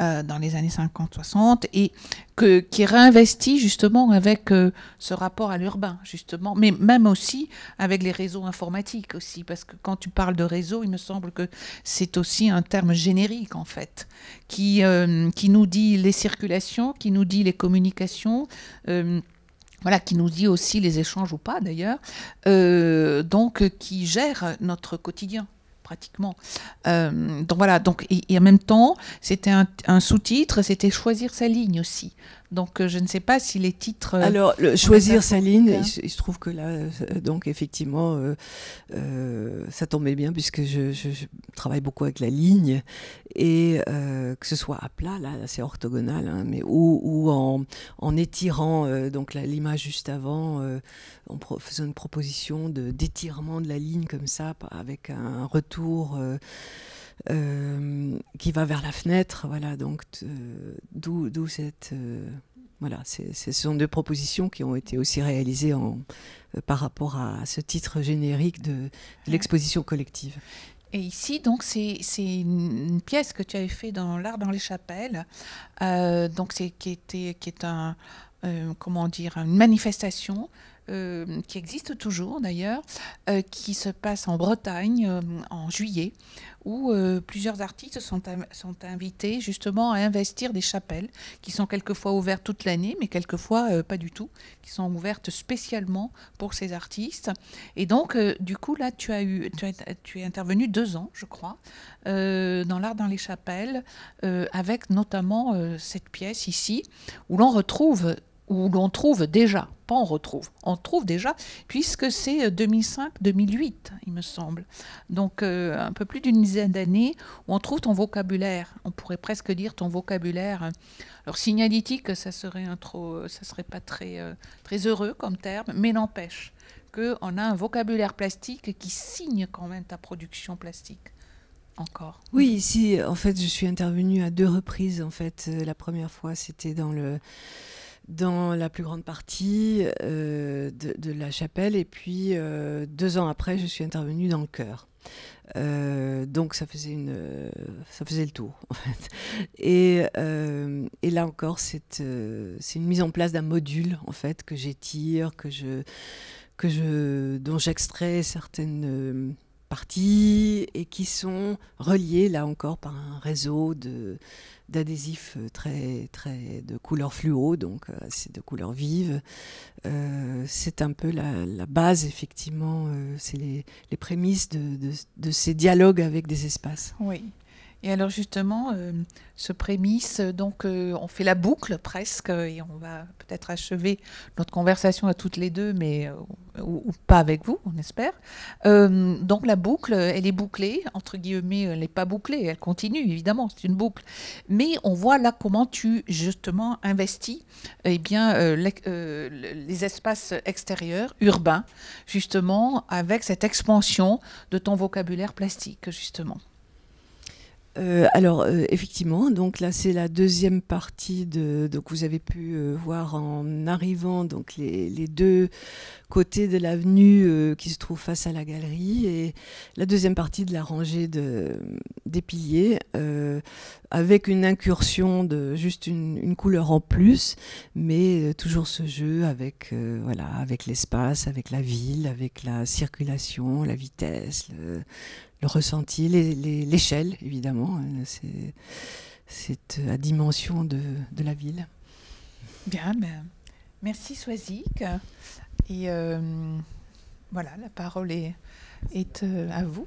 euh, dans les années 50-60 et que, qui réinvestit justement avec euh, ce rapport à l'urbain, justement, mais même aussi avec les réseaux informatiques aussi, parce que quand tu parles de réseau, il me semble que c'est aussi un terme générique en fait, qui, euh, qui nous dit les circulations, qui nous dit les communications voilà, qui nous dit aussi les échanges ou pas d'ailleurs, euh, donc euh, qui gère notre quotidien pratiquement. Euh, donc voilà, donc, et, en même temps, c'était un sous-titre, c'était choisir sa ligne aussi. Donc, euh, je ne sais pas si les titres. Euh, Alors, choisir sa ligne, il, se trouve que là, euh, donc effectivement, ça tombait bien puisque je, travaille beaucoup avec la ligne et que ce soit à plat, là, c'est orthogonal, hein, mais ou, en, en, étirant donc l'image juste avant, en faisant une proposition d'étirement de, la ligne comme ça, avec un retour. Euh, qui va vers la fenêtre. Voilà, donc euh, d'où cette. Euh, voilà, ce sont deux propositions qui ont été aussi réalisées en, par rapport à, ce titre générique de, l'exposition collective. Et ici, donc, c'est une pièce que tu avais fait dans l'art dans les chapelles, donc c'est qui était qui est un comment dire une manifestation qui existe toujours d'ailleurs, qui se passe en Bretagne en juillet, où euh, plusieurs artistes sont, sont, invités justement à investir des chapelles qui sont quelquefois ouvertes toute l'année, mais quelquefois euh, pas du tout, qui sont ouvertes spécialement pour ces artistes. Et donc, euh, du coup, là, tu as eu, tu, tu es intervenu deux ans, je crois, dans l'art dans les chapelles, avec notamment cette pièce ici, où l'on retrouve où l'on trouve déjà, pas on retrouve, on trouve déjà, puisque c'est 2005-2008, euh, il me semble. Donc euh, un peu plus d'une dizaine d'années où on trouve ton vocabulaire, on pourrait presque dire ton vocabulaire. Euh, alors signalétique, ça serait un ça serait pas très, très heureux comme terme, mais n'empêche qu'on a un vocabulaire plastique qui signe quand même ta production plastique. Encore. Oui, ici, en fait, je suis intervenue à deux reprises. En fait, la première fois, c'était dans le dans la plus grande partie euh, de, la chapelle. Et puis, euh, deux ans après, je suis intervenue dans le chœur. Euh, donc ça faisait, une, ça faisait le tour en Et, et là encore, c'est une mise en place d'un module en fait que j'étire, que je, que je, dont j'extrais certaines et qui sont reliés là encore par un réseau de, d'adhésifs euh, très, très de couleurs fluo, donc euh, c'est de couleurs vives. Euh, c'est un peu la, la base, effectivement, c'est les, les, prémices de, de, de, ces dialogues avec des espaces. Oui, et alors justement, euh, ce prémisse, donc euh, on fait la boucle presque, et on va peut-être achever notre conversation à toutes les deux, mais euh, ou, pas avec vous, on espère. donc la boucle, elle est bouclée, entre guillemets, elle n'est pas bouclée, elle continue évidemment, c'est une boucle. Mais on voit là comment tu justement investis eh bien, les espaces extérieurs, urbains, justement, avec cette expansion de ton vocabulaire plastique, justement. Euh, alors euh, effectivement, donc là c'est la deuxième partie de donc vous avez pu euh, voir en arrivant donc les, les deux côtés de l'avenue qui se trouvent face à la galerie et la deuxième partie de la rangée de, des piliers avec une incursion de juste une, une couleur en plus, mais toujours ce jeu avec voilà avec l'espace, avec la ville, avec la circulation, la vitesse, le, ressenti, l'échelle, évidemment. Euh, c'est euh, la dimension de, la ville. Bien, ben, merci soisik Et euh, voilà, la parole est, à vous.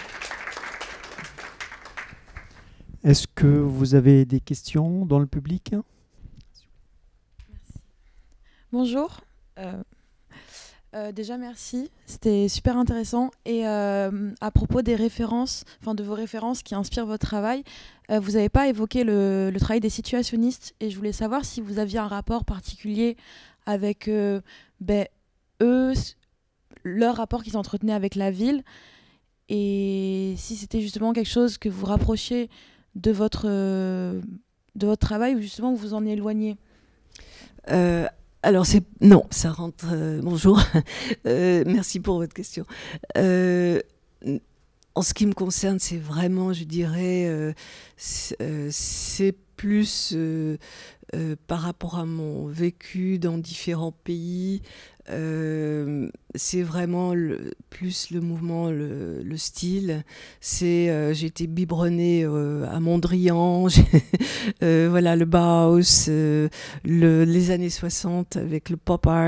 Est-ce que vous avez des questions dans le public Bonjour. Euh, déjà, merci. C'était super intéressant. Et euh, à propos des références, enfin de vos références qui inspirent votre travail, euh, vous n'avez pas évoqué le, travail des situationnistes. Et je voulais savoir si vous aviez un rapport particulier avec ben, eux, leur rapport qu'ils entretenaient avec la ville. Et si c'était justement quelque chose que vous rapprochiez de votre, de votre travail ou justement vous vous en éloignez alors c'est non, ça rentre. Euh, bonjour, euh, merci pour votre question. Euh, en ce qui me concerne, c'est vraiment, je dirais, c'est plus par rapport à mon vécu dans différents pays, euh, c'est vraiment plus le mouvement, le, style. C'est euh, j'ai été biberonnée euh, à Mondrian, voilà le Bauhaus, les années 60 avec le pop art.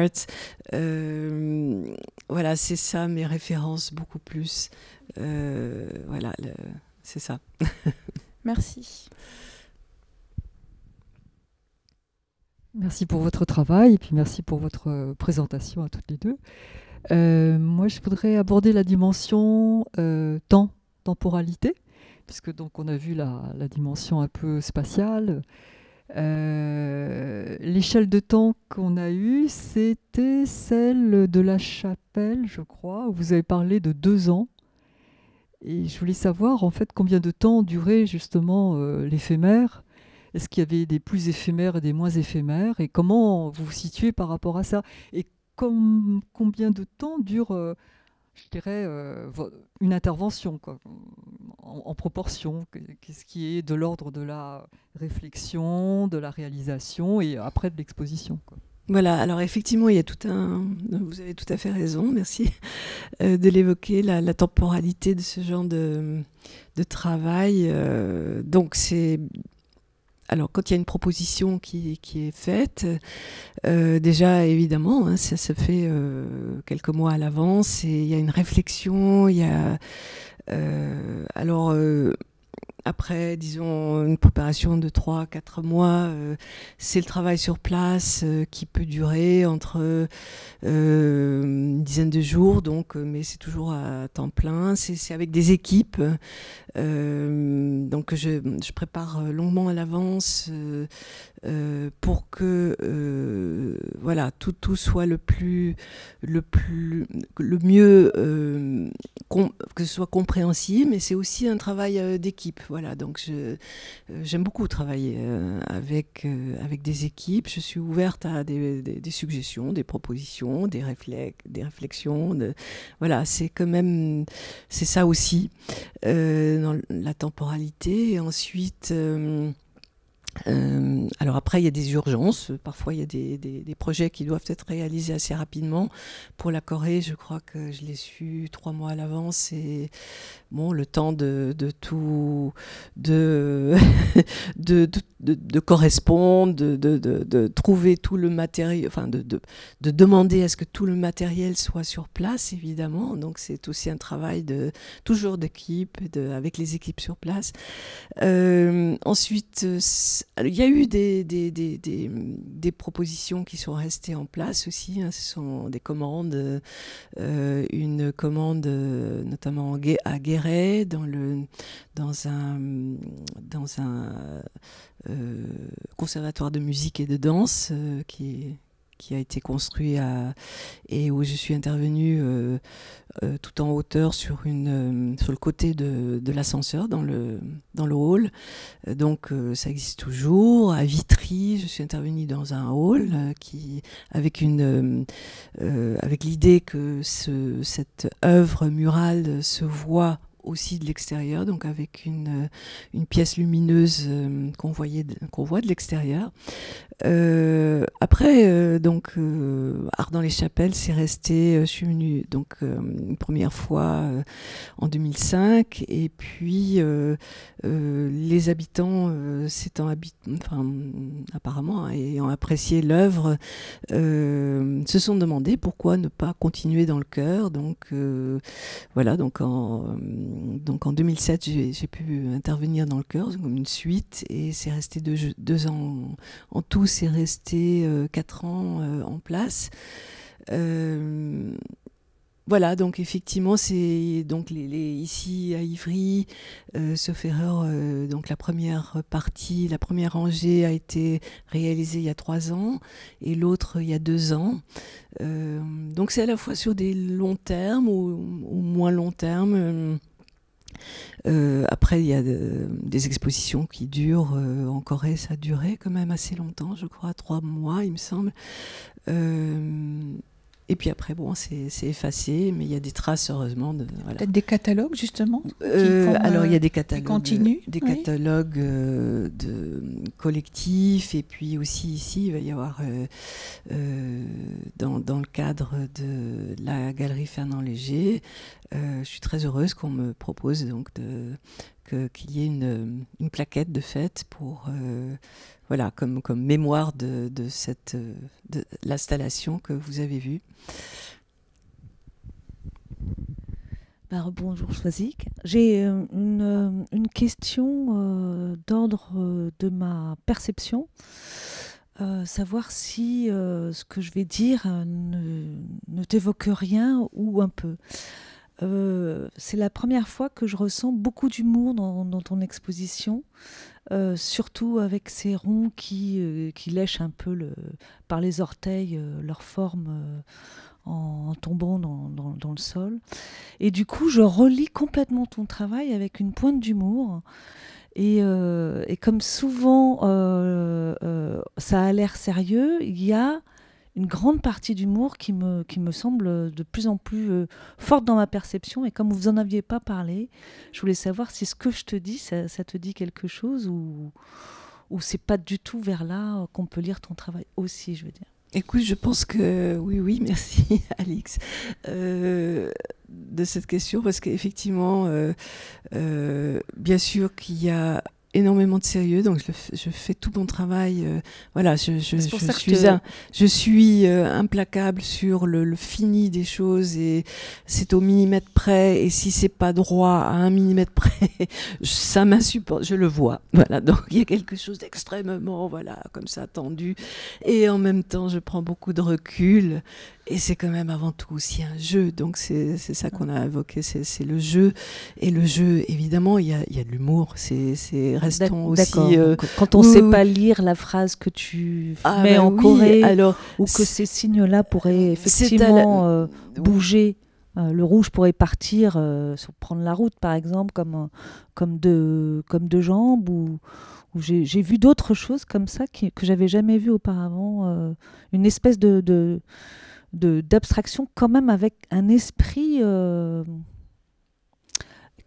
voilà, c'est ça mes références beaucoup plus. voilà, c'est ça. Merci. Merci pour votre travail et puis merci pour votre euh, présentation à toutes les deux. Euh, moi, je voudrais aborder la dimension euh, temps, temporalité, puisque donc on a vu la, dimension un peu spatiale. L'échelle de temps qu'on a eue, c'était celle de la chapelle, je crois, où vous avez parlé de deux ans. Et je voulais savoir en fait combien de temps durait justement l'éphémère est-ce qu'il y avait des plus éphémères et des moins éphémères Et comment vous vous situez par rapport à ça Et combien de temps dure, euh, je dirais, euh, une intervention en, proportion Qu'est-ce qui est de l'ordre de la réflexion, de la réalisation et après de l'exposition voilà, alors effectivement, il y a tout un. Vous avez tout à fait raison, merci, euh, de l'évoquer, la, temporalité de ce genre de, travail. donc, c'est alors, quand il y a une proposition qui, est faite, euh, déjà, évidemment, hein, ça se fait euh, quelques mois à l'avance et il y a une réflexion, il y a. Euh, alors, après, disons, une préparation de 3-4 mois, euh, c'est le travail sur place euh, qui peut durer entre euh, une dizaine de jours, donc, mais c'est toujours à temps plein. C'est avec des équipes. donc, je prépare longuement à l'avance euh, pour que euh, voilà tout, tout soit le plus le plus le mieux euh, que ce soit compréhensible mais c'est aussi un travail d'équipe voilà donc j'aime beaucoup travailler avec avec des équipes je suis ouverte à des, suggestions des propositions des réflexes des réflexions de, voilà c'est quand même c'est ça aussi dans la temporalité et ensuite euh, alors après, il y a des urgences. Parfois, il y a des, projets qui doivent être réalisés assez rapidement. Pour la Corée, je crois que je l'ai su trois mois à l'avance et le temps de, tout, de, de, correspondre, de, trouver tout le matériel, enfin de, demander à ce que tout le matériel soit sur place, évidemment. Donc c'est aussi un travail de toujours d'équipe, avec les équipes sur place. Euh, ensuite, euh, il y a eu des, des, propositions qui sont restées en place aussi. Hein. ce sont des commandes, euh, une commande notamment à guerre dans, le, dans un, dans un euh, conservatoire de musique et de danse euh, qui, qui a été construit à, et où je suis intervenue euh, tout en hauteur sur, une, sur le côté de, l'ascenseur dans le, dans le hall. donc ça existe toujours. À Vitry, je suis intervenue dans un hall qui, avec, une, avec l'idée que cette œuvre murale se voit aussi de l'extérieur, donc avec une, euh, pièce lumineuse euh, qu'on voit de l'extérieur. Euh, après, donc, Art les chapelles, c'est resté, je suis venue donc, une première fois en 2005, et puis les habitants s'étant enfin, apparemment hein, ayant apprécié l'œuvre, se sont demandé pourquoi ne pas continuer dans le cœur, donc voilà, donc en donc en 2007, j'ai pu intervenir dans le chœur comme une suite et c'est resté deux, ans en tout, c'est resté euh, quatre ans euh, en place. Euh, voilà, donc effectivement, c'est donc les, ici à Ivry, sauf erreur, donc la première partie, la première rangée a été réalisée il y a trois ans et l'autre il y a deux ans. donc c'est à la fois sur des longs termes ou, ou moins longs termes. Euh, après, il y a euh, des expositions qui durent. Euh, en Corée, ça a duré quand même assez longtemps, je crois, trois mois, il me semble. Et puis après, bon, c'est effacé, mais il y a des traces, heureusement. De, Peut-être des catalogues, justement euh, Alors, il y a des catalogues. Euh, des catalogues euh, de collectifs, et puis aussi ici, il va y avoir, dans, dans, le cadre de la galerie Fernand Léger, je suis très heureuse qu'on me propose donc de qu'il y ait une, plaquette de fête pour, euh, voilà, comme, comme mémoire de, cette, de l'installation que vous avez vue. Bah, bonjour Choisic J'ai euh, une, euh, une, question d'ordre de ma perception. savoir si ce que je vais dire ne, ne t'évoque rien ou un peu. Euh, c'est la première fois que je ressens beaucoup d'humour dans, ton exposition, euh, surtout avec ces ronds qui, euh, lèchent un peu par les orteils leur forme en, tombant dans, le sol. Et du coup, je relis complètement ton travail avec une pointe d'humour. et, comme souvent, ça a l'air sérieux, il y a une grande partie d'humour qui me, qui me semble de plus en plus euh, forte dans ma perception. Et comme vous n'en aviez pas parlé, je voulais savoir si ce que je te dis, ça, te dit quelque chose ou, ou c'est pas du tout vers là qu'on peut lire ton travail aussi, je veux dire. Écoute, je pense que oui, oui, merci Alix euh, de cette question parce qu'effectivement, euh, bien sûr qu'il y a énormément de sérieux, donc je, fais tout mon travail. Euh, voilà, je, suis, euh, implacable sur le, fini des choses et c'est au millimètre près. Et si c'est pas droit à un millimètre près, ça m'insupporte. Je le vois. Voilà, donc il y a quelque chose d'extrêmement voilà comme ça tendu. Et en même temps, je prends beaucoup de recul et c'est quand même avant tout aussi un jeu. Donc c'est ça qu'on a évoqué, c'est le jeu. Et le jeu, évidemment, il y a, y a, de l'humour. C'est restons aussi. Euh, quand on ne sait pas lire la phrase que tu ah, mais ben en Corée, alors, ou que ces signes-là pourraient effectivement euh, bouger. Euh, le rouge pourrait partir, prendre la route par exemple, comme, comme, deux, comme deux jambes, ou, j'ai vu d'autres choses comme ça que que j'avais jamais vues auparavant. une espèce de d'abstraction quand même avec un esprit euh,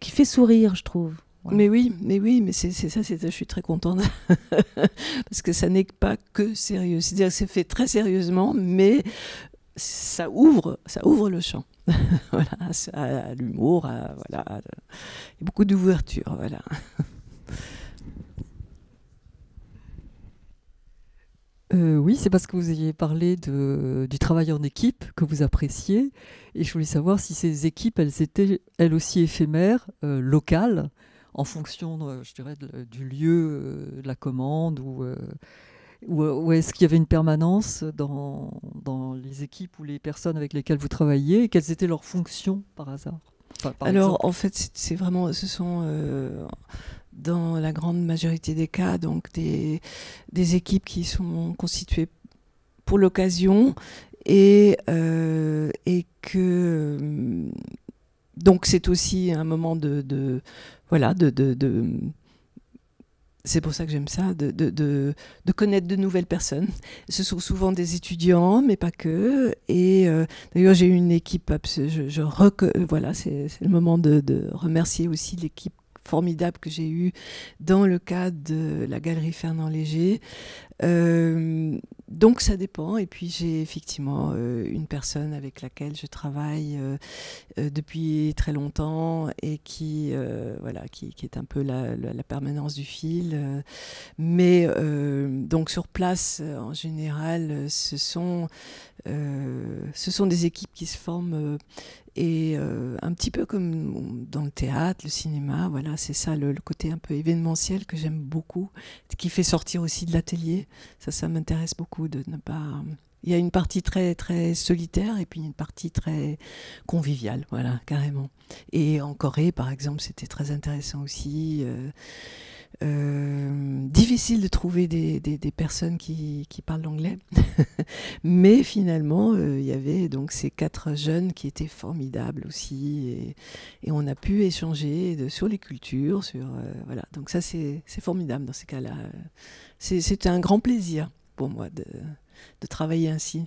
qui fait sourire, je trouve. Mais oui, mais oui, mais c'est ça, c'est je suis très contente. Parce que ça n'est pas que sérieux. C'est-à-dire que c'est fait très sérieusement, mais ça ouvre, ça ouvre le champ. voilà, à, l'humour, voilà. beaucoup d'ouverture, voilà. Euh, oui, c'est parce que vous aviez parlé de, du travail en équipe que vous appréciez. Et je voulais savoir si ces équipes, elles étaient elles aussi éphémères, euh, locales, en fonction, euh, je dirais, du lieu de la commande ou. ou, est-ce qu'il y avait une permanence dans, dans les équipes ou les personnes avec lesquelles vous travailliez et quelles étaient leurs fonctions par hasard Alors en fait, c'est vraiment, ce sont dans la grande majorité des cas, donc des, des équipes qui sont constituées pour l'occasion et, euh, et que donc c'est aussi un moment de, voilà de, de, c'est pour ça que j'aime ça, de, de, de, connaître de nouvelles personnes. Ce sont souvent des étudiants, mais pas que. Et euh, d'ailleurs, j'ai une équipe, je, voilà, c'est le moment de, remercier aussi l'équipe formidable que j'ai eu dans le cadre de la galerie Fernand Léger. Euh, donc ça dépend. Et puis j'ai effectivement euh, une personne avec laquelle je travaille euh, depuis très longtemps et qui, voilà, qui, est un peu la, permanence du fil. Mais donc sur place, en général, ce sont, ce sont des équipes qui se forment et euh, un petit peu comme dans le théâtre, le cinéma, voilà, c'est ça le, côté un peu événementiel que j'aime beaucoup, qui fait sortir aussi de l'atelier. Ça, ça m'intéresse beaucoup de ne pas. Il y a une partie très très solitaire et puis une partie très conviviale, voilà, carrément. Et en Corée, par exemple, c'était très intéressant aussi. Euh, euh, difficile de trouver des, personnes qui, parlent l'anglais, mais finalement, euh, il y avait donc ces quatre jeunes qui étaient formidables aussi, et, on a pu échanger de, sur les cultures, sur euh, voilà. Donc ça, c'est formidable dans ces cas-là. C'était un grand plaisir pour moi de travailler ainsi.